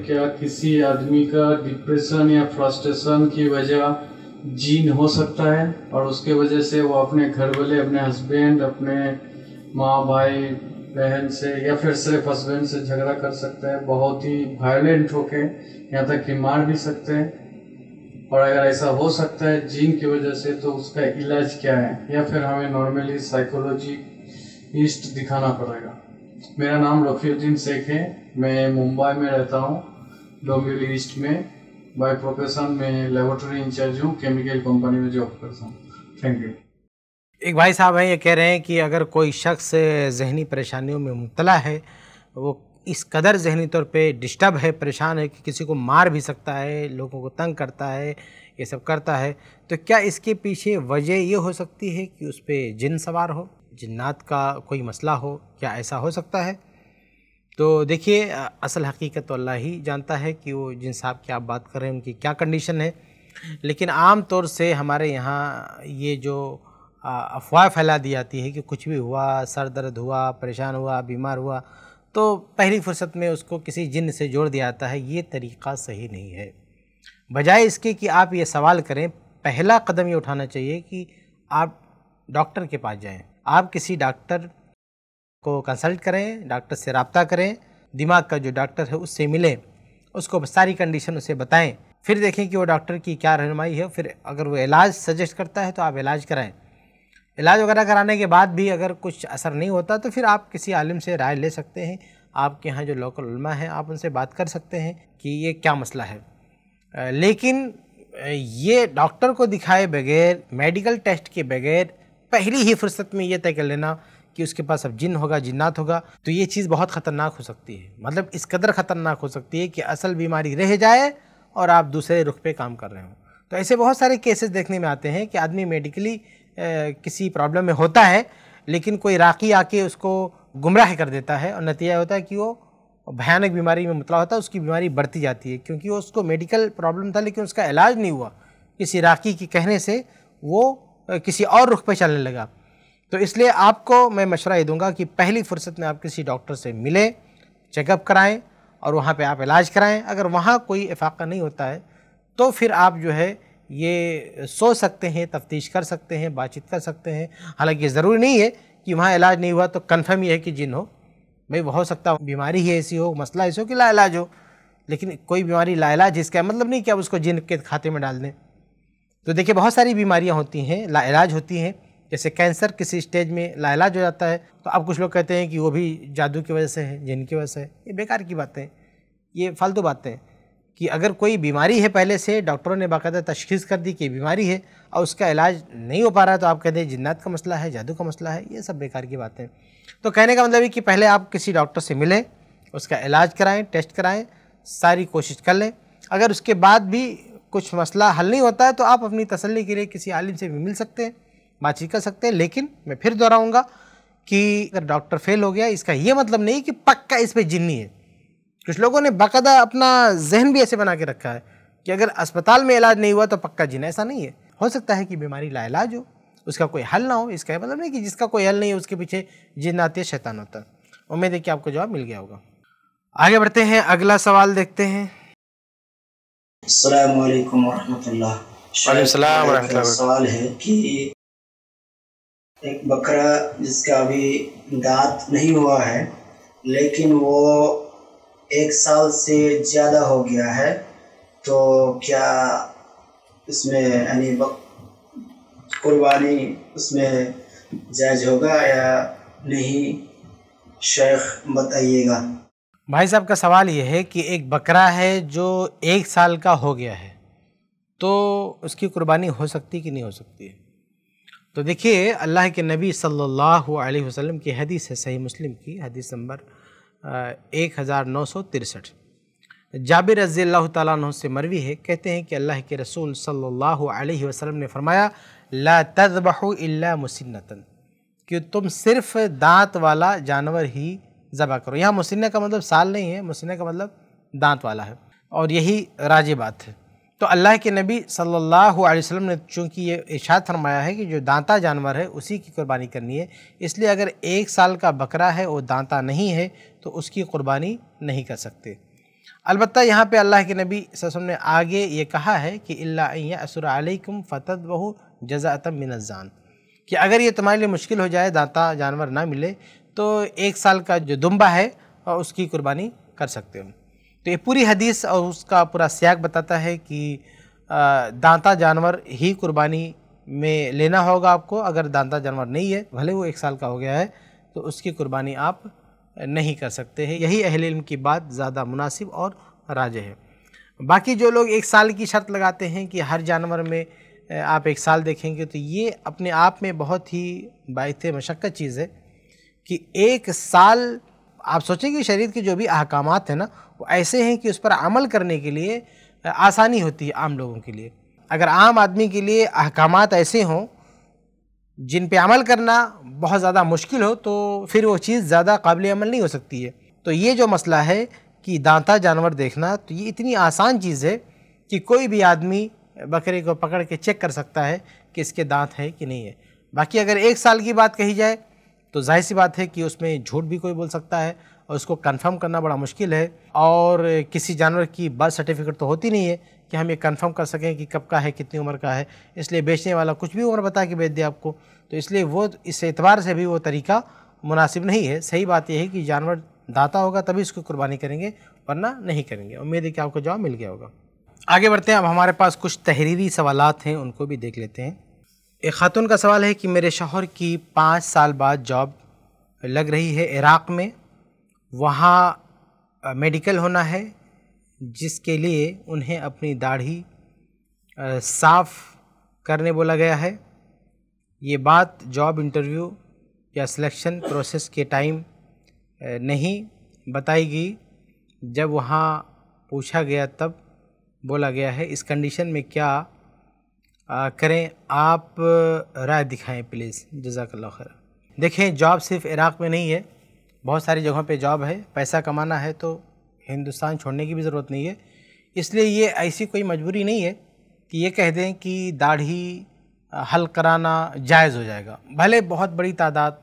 Speaker 3: क्या किसी आदमी का डिप्रेशन या फ्रस्ट्रेशन की वजह जीन हो सकता है और उसके वजह से वो अपने घर वाले अपने हस्बैंड अपने माँ भाई बहन से या फिर सिर्फ हस्बैंड से झगड़ा कर सकते हैं बहुत ही वायलेंट होके यहाँ तक कि मार भी सकते हैं और अगर ऐसा हो सकता है जीन की वजह से तो उसका इलाज क्या है या फिर हमें नॉर्मली साइकोलॉजी ईस्ट दिखाना पड़ेगा मेरा नाम रफीउद्दीन शेख है मैं मुंबई में रहता हूँ डोंबिवली ईस्ट में बाय प्रोफेशन मैं लेबोरेटरी इंचार्ज हूँ केमिकल कंपनी में जॉब करता हूँ थैंक यू
Speaker 1: एक भाई साहब हैं ये कह रहे हैं कि अगर कोई शख्स जहनी परेशानियों में मुबतला है वो इस कदर जहनी तौर पे डिस्टर्ब है परेशान है कि किसी को मार भी सकता है लोगों को तंग करता है ये सब करता है तो क्या इसके पीछे वजह ये हो सकती है कि उस पर जिन सवार हो जिन्नात का कोई मसला हो क्या ऐसा हो सकता है तो देखिए असल हकीकत तो अल्लाह ही जानता है कि वो जिन साहब की आप बात कर रहे हैं उनकी क्या कंडीशन है लेकिन आम तौर से हमारे यहाँ ये जो अफवाह फैला दी जाती है कि कुछ भी हुआ सर दर्द हुआ परेशान हुआ बीमार हुआ तो पहली फुर्सत में उसको किसी जिन से जोड़ दिया जाता है ये तरीक़ा सही नहीं है बजाय इसके कि आप ये सवाल करें पहला कदम ये उठाना चाहिए कि आप डॉक्टर के पास जाएं आप किसी डॉक्टर को कंसल्ट करें डॉक्टर से रबता करें दिमाग का जो डॉक्टर है उससे मिलें उसको सारी कंडीशन उसे बताएं फिर देखें कि वो डॉक्टर की क्या रहनमाई है फिर अगर वो इलाज सजेस्ट करता है तो आप इलाज कराएं इलाज वगैरह कराने के बाद भी अगर कुछ असर नहीं होता तो फिर आप किसी आलिम से राय ले सकते हैं आपके यहाँ जो लोकल उलमा हैं आप उनसे बात कर सकते हैं कि ये क्या मसला है लेकिन ये डॉक्टर को दिखाए बगैर मेडिकल टेस्ट के बगैर पहली ही फुर्सत में ये तय कर लेना कि उसके पास अब जिन होगा जिन्नात होगा तो ये चीज़ बहुत ख़तरनाक हो सकती है मतलब इस कदर ख़तरनाक हो सकती है कि असल बीमारी रह जाए और आप दूसरे रुख पे काम कर रहे हो तो ऐसे बहुत सारे केसेस देखने में आते हैं कि आदमी मेडिकली किसी प्रॉब्लम में होता है लेकिन कोई राखी आके उसको गुमराह कर देता है और नतीजा होता है कि वो भयानक बीमारी में मुतला होता है उसकी बीमारी बढ़ती जाती है क्योंकि उसको मेडिकल प्रॉब्लम था लेकिन उसका इलाज नहीं हुआ किसी राखी के कहने से वो किसी और रुख पर चलने लगा तो इसलिए आपको मैं मशवरा ये दूंगा कि पहली फुर्सत में आप किसी डॉक्टर से मिलें चेकअप कराएं और वहाँ पे आप इलाज कराएं अगर वहाँ कोई इफाक़ा नहीं होता है तो फिर आप जो है ये सोच सकते हैं तफ्तीश कर सकते हैं बातचीत कर सकते हैं हालांकि ज़रूरी नहीं है कि वहाँ इलाज नहीं हुआ तो कन्फर्म ये है कि जिन हो भाई हो सकता बीमारी ही ऐसी हो मसला ऐसी हो कि लाइलाज हो लेकिन कोई बीमारी लाइलाज इसका मतलब नहीं कि आप उसको जिन के खाते में डाल दें तो देखिए बहुत सारी बीमारियाँ होती हैं लाइलाज होती हैं जैसे कैंसर किसी स्टेज में लाइलाज हो जाता है तो अब कुछ लोग कहते हैं कि वो भी जादू की वजह से है जिन की वजह से है ये बेकार की बातें ये फालतू बातें हैं कि अगर कोई बीमारी है पहले से डॉक्टरों ने बाकायदा तशखीस कर दी कि बीमारी है और उसका इलाज नहीं हो पा रहा है तो आप कहते हैं जिन्नात का मसला है जादू का मसला है ये सब बेकार की बातें तो कहने का मतलब है कि पहले आप किसी डॉक्टर से मिलें उसका इलाज कराएं टेस्ट कराएं सारी कोशिश कर लें अगर उसके बाद भी कुछ मसला हल नहीं होता है तो आप अपनी तसली के लिए किसी आलिम से भी मिल सकते हैं बातचीत कर सकते हैं लेकिन मैं फिर दोहराऊँगा कि अगर डॉक्टर फेल हो गया इसका ये मतलब नहीं कि पक्का इस पर जिन्नी है कुछ लोगों ने बाकायदा अपना जहन भी ऐसे बना के रखा है कि अगर अस्पताल में इलाज नहीं हुआ तो पक्का जिन ऐसा नहीं है हो सकता है कि बीमारी लाइलाज हो उसका कोई हल ना हो इसका मतलब नहीं कि जिसका कोई हल नहीं है उसके पीछे जिन आती है शैतान होता है उम्मीद है कि आपको जवाब मिल गया होगा आगे बढ़ते हैं अगला सवाल देखते हैं
Speaker 3: सवाल है
Speaker 2: कि एक बकरा जिसका अभी दांत नहीं हुआ है लेकिन वो एक साल से ज़्यादा हो गया है तो क्या इसमें यानी कुर्बानी उसमें जायज होगा या नहीं शेख बताइएगा
Speaker 1: भाई साहब का सवाल यह है कि एक बकरा है जो एक साल का हो गया है तो उसकी कुर्बानी हो सकती कि नहीं हो सकती है तो देखिए अल्लाह के नबी सल्लल्लाहु अलैहि वसल्लम की हदीस है सही मुस्लिम की हदीस नंबर एक हज़ार नौ सौ तिरसठ जाबिर रज़ी अल्लाह से मरवी है कहते हैं कि अल्लाह के रसूल सल्लल्लाहु अलैहि वसल्लम ने फरमाया ला तजबहु इल्ला मुसिन्नतन कि तुम सिर्फ दांत वाला जानवर ही ज़बा करो यहाँ मुसिन्ना का मतलब साल नहीं है मुसिन्ना का मतलब दांत वाला है और यही राज बात है तो अल्लाह के नबी सल्लल्लाहु अलैहि वसल्लम ने चूंकि ये इशाद फरमाया है कि जो दांता जानवर है उसी की कुर्बानी करनी है इसलिए अगर एक साल का बकरा है वो दांता नहीं है तो उसकी कुर्बानी नहीं कर सकते अलबत् यहाँ पे अल्लाह के नबी वसल्लम ने आगे ये कहा है कि असरकुम फ़तद बहु जजातम मिनजान कि अगर ये तुम्हारे लिए मुश्किल हो जाए दांता जानवर ना मिले तो एक साल का जो दुम्बा है उसकी कुर्बानी कर सकते हो तो ये पूरी हदीस और उसका पूरा स्याग बताता है कि दांता जानवर ही कुर्बानी में लेना होगा आपको अगर दांता जानवर नहीं है भले वो एक साल का हो गया है तो उसकी कुर्बानी आप नहीं कर सकते हैं यही अहल इल्म की बात ज़्यादा मुनासिब और राज है बाकी जो लोग एक साल की शर्त लगाते हैं कि हर जानवर में आप एक साल देखेंगे तो ये अपने आप में बहुत ही बात मशक्क़त चीज़ है कि एक साल आप सोचें कि शरीर के जो भी अहकाम हैं ना ऐसे हैं कि उस पर अमल करने के लिए आसानी होती है आम लोगों के लिए अगर आम आदमी के लिए अहकाम ऐसे हों जिन पे अमल करना बहुत ज़्यादा मुश्किल हो तो फिर वो चीज़ ज़्यादा काबिल अमल नहीं हो सकती है तो ये जो मसला है कि दांता जानवर देखना तो ये इतनी आसान चीज़ है कि कोई भी आदमी बकरे को पकड़ के चेक कर सकता है कि इसके दांत है कि नहीं है बाकी अगर एक साल की बात कही जाए तो जाहिर सी बात है कि उसमें झूठ भी कोई बोल सकता है और इसको कंफर्म करना बड़ा मुश्किल है और किसी जानवर की बर्थ सर्टिफिकेट तो होती नहीं है कि हम ये कंफर्म कर सकें कि कब का है कितनी उम्र का है इसलिए बेचने वाला कुछ भी उम्र बता के बेच दे आपको तो इसलिए वो इस एतबार से भी वो तरीका मुनासिब नहीं है सही बात यह है कि जानवर दाता होगा तभी इसकी कुर्बानी करेंगे वरना नहीं करेंगे उम्मीद है कि आपको जवाब मिल गया होगा आगे बढ़ते हैं अब हमारे पास कुछ तहरीरी सवाल हैं उनको भी देख लेते हैं एक ख़ातून का सवाल है कि मेरे शोहर की पाँच साल बाद जॉब लग रही है इराक़ में वहाँ मेडिकल होना है जिसके लिए उन्हें अपनी दाढ़ी साफ करने बोला गया है ये बात जॉब इंटरव्यू या सिलेक्शन प्रोसेस के टाइम नहीं बताई गई जब वहाँ पूछा गया तब बोला गया है इस कंडीशन में क्या आ, करें आप राय दिखाएं प्लीज़ जजाकल्ला खैर देखें जॉब सिर्फ इराक़ में नहीं है बहुत सारी जगहों पे जॉब है पैसा कमाना है तो हिंदुस्तान छोड़ने की भी ज़रूरत नहीं है इसलिए ये ऐसी कोई मजबूरी नहीं है कि ये कह दें कि दाढ़ी हल कराना जायज़ हो जाएगा भले बहुत बड़ी तादाद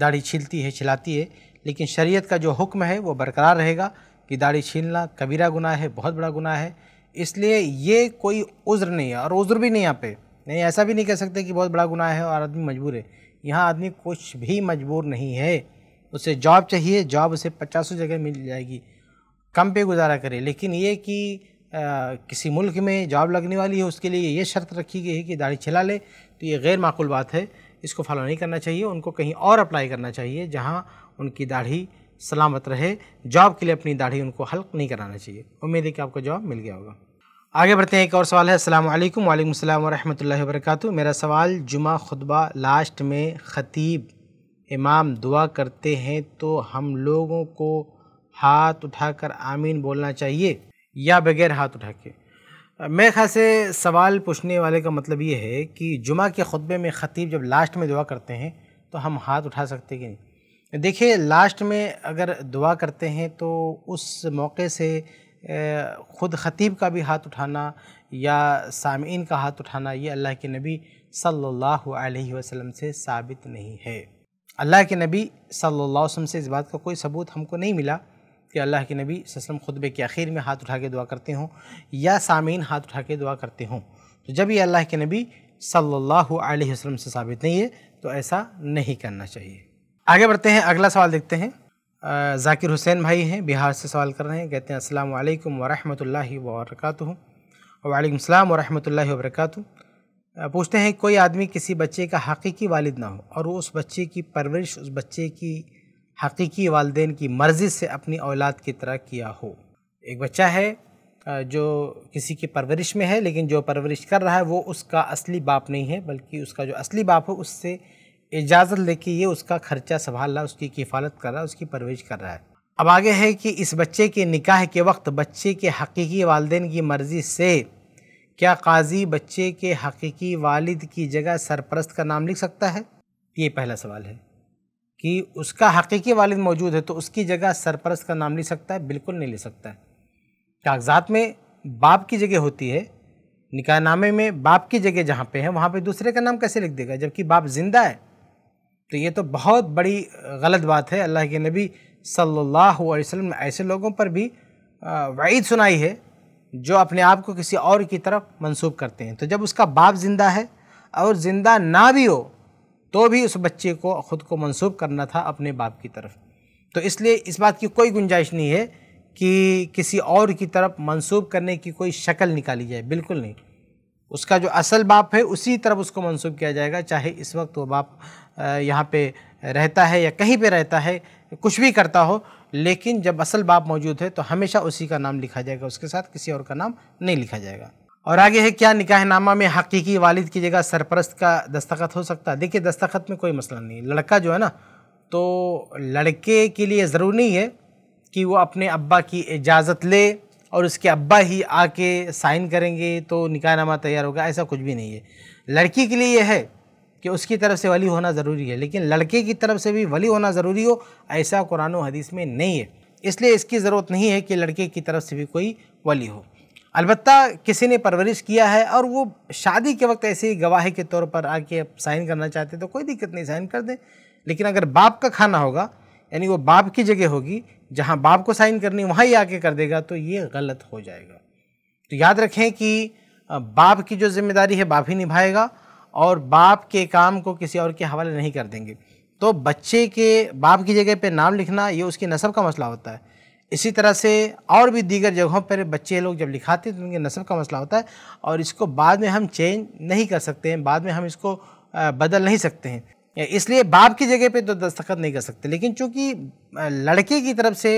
Speaker 1: दाढ़ी छीलती है छिलाती है लेकिन शरीयत का जो हुक्म है वो बरकरार रहेगा कि दाढ़ी छीलना कबीरा गुनाह है बहुत बड़ा गुनाह है इसलिए ये कोई उज़्र नहीं है और उज़्र भी नहीं यहाँ पे नहीं ऐसा भी नहीं कह सकते कि बहुत बड़ा गुनाह है और आदमी मजबूर है यहाँ आदमी कुछ भी मजबूर नहीं है उसे जॉब चाहिए जॉब उसे पचासों जगह मिल जाएगी कम पे गुजारा करे लेकिन ये कि आ, किसी मुल्क में जॉब लगने वाली है उसके लिए ये शर्त रखी गई है कि दाढ़ी छिला ले तो ये गैर माकूल बात है इसको फॉलो नहीं करना चाहिए उनको कहीं और अप्लाई करना चाहिए जहाँ उनकी दाढ़ी सलामत रहे जॉब के लिए अपनी दाढ़ी उनको हल्क नहीं कराना चाहिए उम्मीद है कि आपको जॉब मिल गया होगा आगे बढ़ते हैं एक और सवाल है अस्सलाम वालेकुम वालेकुम अस्सलाम वरहमतुल्लाहि मेरा सवाल जुमा खुतबा लास्ट में ख़तीब इमाम दुआ करते हैं तो हम लोगों को हाथ उठाकर आमीन बोलना चाहिए या बगैर हाथ उठा के मेरे ख़ास से सवाल पूछने वाले का मतलब ये है कि जुमा के खुतबे में ख़तीब जब लास्ट में दुआ करते हैं तो हम हाथ उठा सकते कि नहीं देखिए लास्ट में अगर दुआ करते हैं तो उस मौके से ख़ुद ख़तीब का भी हाथ उठाना या सामीन का हाथ उठाना ये अल्लाह के नबी सल्लल्लाहु अलैहि वसल्लम से साबित नहीं है अल्लाह के नबी सल्लल्लाहु अलैहि वसल्लम से इस बात का कोई सबूत हमको नहीं मिला कि अल्लाह के नबी वसल्लम खुतबे के आखिर में हाथ उठा के दुआ करते हों या सामीन हाथ उठा के दुआ करते हों तो जब ये अल्लाह के नबी सल्लल्लाहु अलैहि वसल्लम से साबित नहीं है तो ऐसा नहीं करना चाहिए आगे बढ़ते हैं अगला सवाल देखते हैं जाकिर हुसैन भाई हैं बिहार से सवाल कर रहे हैं कहते हैं अस्सलाम वालेकुम वरहमतुल्लाहि वरक वालेकुम अस्सलाम वरहमतुल्लाहि वबरकatuh पूछते हैं कोई आदमी किसी बच्चे का हकीकी वालिद ना हो और वो उस बच्चे की परवरिश उस बच्चे की हकीकी वालदे की मर्ज़ी से अपनी औलाद की तरह किया हो एक बच्चा है जो किसी की परवरिश में है लेकिन जो परवरिश कर रहा है वो उसका असली बाप नहीं है बल्कि उसका जो असली बाप है उससे इजाज़त लेके ये उसका खर्चा संभाल रहा उसकी किफ़ालत कर रहा है उसकी परवरिश कर रहा है अब आगे है कि इस बच्चे के निकाह के वक्त बच्चे के हकीकी वालदेन की मर्ज़ी से क्या काजी बच्चे के हकीकी वालिद की जगह सरपरस्त का नाम लिख सकता है ये पहला सवाल है कि उसका हकीकी वालिद मौजूद है तो उसकी जगह सरपरस्त का नाम लिख सकता है बिल्कुल नहीं ले सकता है कागजात में बाप की जगह होती है निकाहनामे में बाप की जगह जहाँ पे है वहाँ पे दूसरे का नाम कैसे लिख देगा जबकि बाप ज़िंदा है तो ये तो बहुत बड़ी गलत बात है अल्लाह के नबी सल्लल्लाहु अलैहि वसल्लम ने ऐसे लोगों पर भी वईद सुनाई है जो अपने आप को किसी और की तरफ मंसूब करते हैं तो जब उसका बाप ज़िंदा है और ज़िंदा ना भी हो तो भी उस बच्चे को ख़ुद को मंसूब करना था अपने बाप की तरफ तो इसलिए इस बात की कोई गुंजाइश नहीं है कि किसी और की तरफ मंसूब करने की कोई शक्ल निकाली जाए बिल्कुल नहीं उसका जो असल बाप है उसी तरफ उसको मंसूब किया जाएगा चाहे इस वक्त वो बाप यहाँ पे रहता है या कहीं पे रहता है कुछ भी करता हो लेकिन जब असल बाप मौजूद है तो हमेशा उसी का नाम लिखा जाएगा उसके साथ किसी और का नाम नहीं लिखा जाएगा और आगे है क्या निकाहनामा में हकीकी वालिद की जगह सरपरस्त का दस्तखत हो सकता है देखिए दस्तखत में कोई मसला नहीं है लड़का जो है ना तो लड़के के लिए ज़रूरी नहीं है कि वो अपने अब्बा की इजाज़त ले और उसके अब्बा ही आके साइन करेंगे तो निकाहनामा तैयार होगा ऐसा कुछ भी नहीं है लड़की के लिए यह है कि उसकी तरफ से वली होना ज़रूरी है लेकिन लड़के की तरफ से भी वली होना ज़रूरी हो ऐसा कुरान हदीस में नहीं है इसलिए इसकी ज़रूरत नहीं है कि लड़के की तरफ से भी कोई वली हो अलबत् किसी ने परवरिश किया है और वो शादी के वक्त ऐसे ही गवाही के तौर पर आके साइन करना चाहते तो कोई दिक्कत नहीं साइन कर दें लेकिन अगर बाप का खाना होगा यानी वो बाप की जगह होगी जहाँ बाप को साइन करनी वहाँ ही आके कर देगा तो ये गलत हो जाएगा तो याद रखें कि बाप की जो जिम्मेदारी है बाप ही निभाएगा और बाप के काम को किसी और के हवाले नहीं कर देंगे तो बच्चे के बाप की जगह पे नाम लिखना ये उसकी नस्ब का मसला होता है इसी तरह से और भी दीगर जगहों पर बच्चे लोग जब लिखाते हैं तो उनके नस्ब का मसला होता है और इसको बाद में हम चेंज नहीं कर सकते हैं बाद में हम इसको बदल नहीं सकते हैं इसलिए बाप की जगह पे तो दस्तखत नहीं कर सकते लेकिन चूंकि लड़के की तरफ से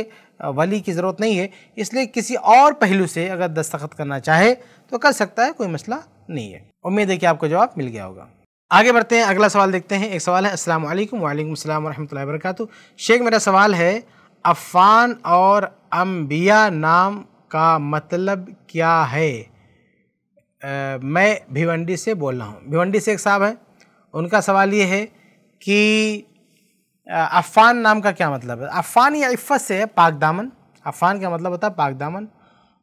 Speaker 1: वली की ज़रूरत नहीं है इसलिए किसी और पहलू से अगर दस्तखत करना चाहे तो कर सकता है कोई मसला नहीं है उम्मीद है कि आपको जवाब मिल गया होगा आगे बढ़ते हैं अगला सवाल देखते हैं एक सवाल है असल वालेकाम वालेकुम वरक शेख मेरा सवाल है अफ़ान और अम्बिया नाम का मतलब क्या है आ, मैं भिवंडी से बोल रहा हूँ भिवंडी से एक साहब हैं उनका सवाल ये है कि अफ़ान नाम का क्या मतलब है अफ़ान या इफ़त से है पाक दामन अफ़ान का मतलब होता है पाक दामन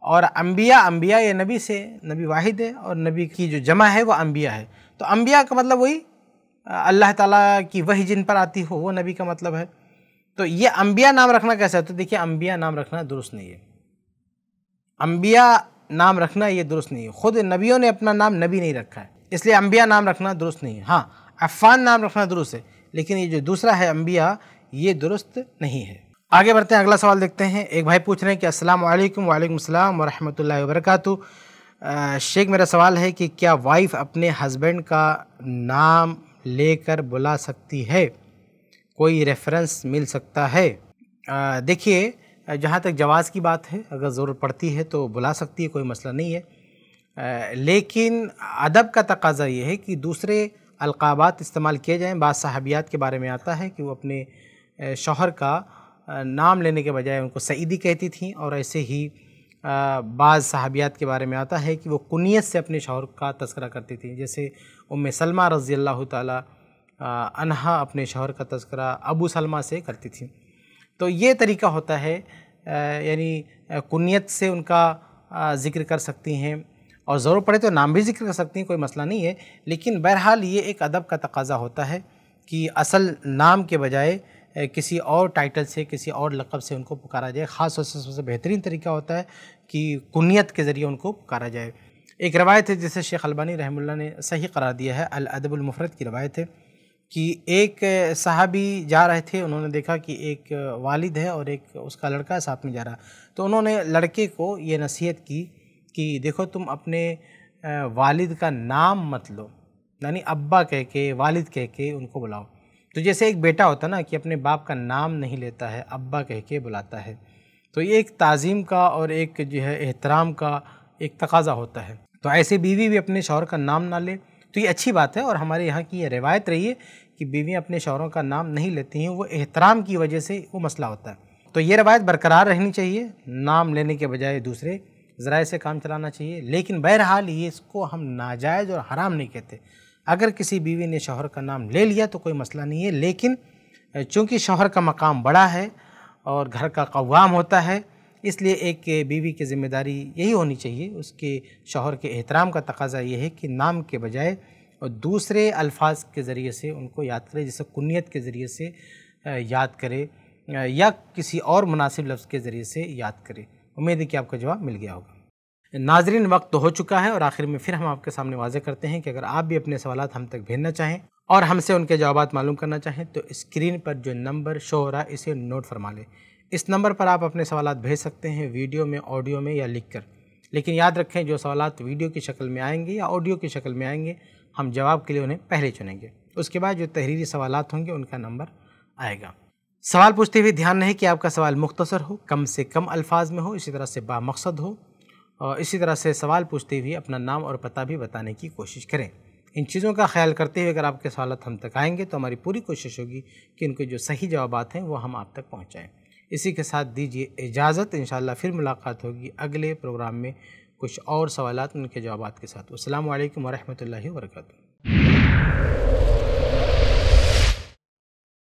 Speaker 1: और अम्बिया अम्बिया ये नबी से नबी वाहिद है और नबी की जो जमा है वो अम्बिया है तो अम्बिया का मतलब वही अल्लाह ताला की वही जिन पर आती हो वो नबी का मतलब है तो ये अम्बिया नाम रखना कैसा है तो देखिए अम्बिया नाम रखना दुरुस्त नहीं है अम्बिया नाम रखना ये दुरुस्त नहीं है ख़ुद नबियों ने अपना नाम नबी नहीं रखा है इसलिए अम्बिया नाम रखना दुरुस्त नहीं है हाँ अफ़ान नाम रखना दुरुस्त है लेकिन ये जो दूसरा है अम्बिया ये दुरुस्त नहीं है आगे बढ़ते हैं अगला सवाल देखते हैं एक भाई पूछ रहे हैं कि अस्सलाम वालेकुम वालेकुम अस्सलाम वरहमतुल्लाहि वबरकातु शेख मेरा सवाल है कि क्या वाइफ़ अपने हस्बैंड का नाम लेकर बुला सकती है कोई रेफरेंस मिल सकता है देखिए जहाँ तक जवाज़ की बात है अगर ज़रूरत पड़ती है तो बुला सकती है कोई मसला नहीं है आ, लेकिन अदब का तकाजा ये है कि दूसरे अलकाबात इस्तेमाल किए जाएँ बाद साहबियात के बारे में आता है कि वो अपने शोहर का नाम लेने के बजाय उनको सईदी कहती थी और ऐसे ही बाज़ साहबियात के बारे में आता है कि वो कुनीत से अपने शौहर का तस्करा करती थी जैसे उम सलमा रज़ी अल्लाह तहा अपने शौहर का तस्करा अबू सलमा से करती थी तो ये तरीका होता है यानी कुनीत से उनका ज़िक्र कर सकती हैं और ज़रूर पड़े तो नाम भी जिक्र कर सकती हैं कोई मसला नहीं है लेकिन बहरहाल ये एक अदब का तकाजा होता है कि असल नाम के बजाय किसी और टाइटल से किसी और लकब से उनको पुकारा जाए ख़ास तौर से सबसे बेहतरीन तरीका होता है कि कुनीत के ज़रिए उनको पुकारा जाए एक रवायत है जिसे शेख अलबानी रहमुल्ला ने सही करार दिया है अल अलअदबुलमफरत की रवायत है कि एक साहबी जा रहे थे उन्होंने देखा कि एक वालिद है और एक उसका लड़का साथ में जा रहा तो उन्होंने लड़के को ये नसीहत की कि देखो तुम अपने वालिद का नाम मत लो यानी अब्बा कह के वालिद कह के उनको बुलाओ तो जैसे एक बेटा होता ना कि अपने बाप का नाम नहीं लेता है अब्बा कह के बुलाता है तो ये एक तज़ीम का और एक जो है एहतराम का एक तकाजा होता है तो ऐसे बीवी भी अपने शौहर का नाम ना ले तो ये अच्छी बात है और हमारे यहाँ की ये रिवायत रही है कि बीवियाँ अपने शौहरों का नाम नहीं लेती हैं वो एहतराम की वजह से वो मसला होता है तो ये रवायत बरकरार रहनी चाहिए नाम लेने के बजाय दूसरे ज़राए से काम चलाना चाहिए लेकिन बहरहाल ये इसको हम नाजायज़ और हराम नहीं कहते अगर किसी बीवी ने शोहर का नाम ले लिया तो कोई मसला नहीं है लेकिन चूँकि शोहर का मकाम बड़ा है और घर का कवाम होता है इसलिए एक बीवी की ज़िम्मेदारी यही होनी चाहिए उसके शोहर के एहतराम का तकाजा ये है कि नाम के बजाय और दूसरे अल्फाज के ज़रिए से उनको याद करे जैसे कुनीत के ज़रिए से याद करे या किसी और मुनासिब लफ्ज़ के ज़रिए से याद करे उम्मीद है कि आपका जवाब मिल गया होगा नाजरीन वक्त तो हो चुका है और आखिर में फिर हम आपके सामने वाजे करते हैं कि अगर आप भी अपने सवाल हम तक भेजना चाहें और हमसे उनके जवाब मालूम करना चाहें तो स्क्रीन पर जो नंबर शो हो रहा है इसे नोट फरमा लें इस नंबर पर आप अपने सवाल भेज सकते हैं वीडियो में ऑडियो में या लिख कर लेकिन याद रखें जो सवाल वीडियो की शक्ल में आएंगे या ऑडियो की शक्ल में आएंगे हम जवाब के लिए उन्हें पहले चुनेंगे उसके बाद जो तहरीरी सवाल होंगे उनका नंबर आएगा सवाल पूछते हुए ध्यान रहे कि आपका सवाल मुख्तसर हो कम से कम अल्फाज में हो इसी तरह से बामकसद हो इसी तरह से सवाल पूछते हुए अपना नाम और पता भी बताने की कोशिश करें इन चीज़ों का ख्याल करते हुए अगर आपके सवाल हम तक आएंगे तो हमारी पूरी कोशिश होगी कि इनके जो सही जवाब हैं वो हम आप तक पहुँचाएँ इसी के साथ दीजिए इजाज़त इन फिर मुलाकात होगी अगले प्रोग्राम में कुछ और सवाल उनके जवाब के साथ असल वरहमल वर्का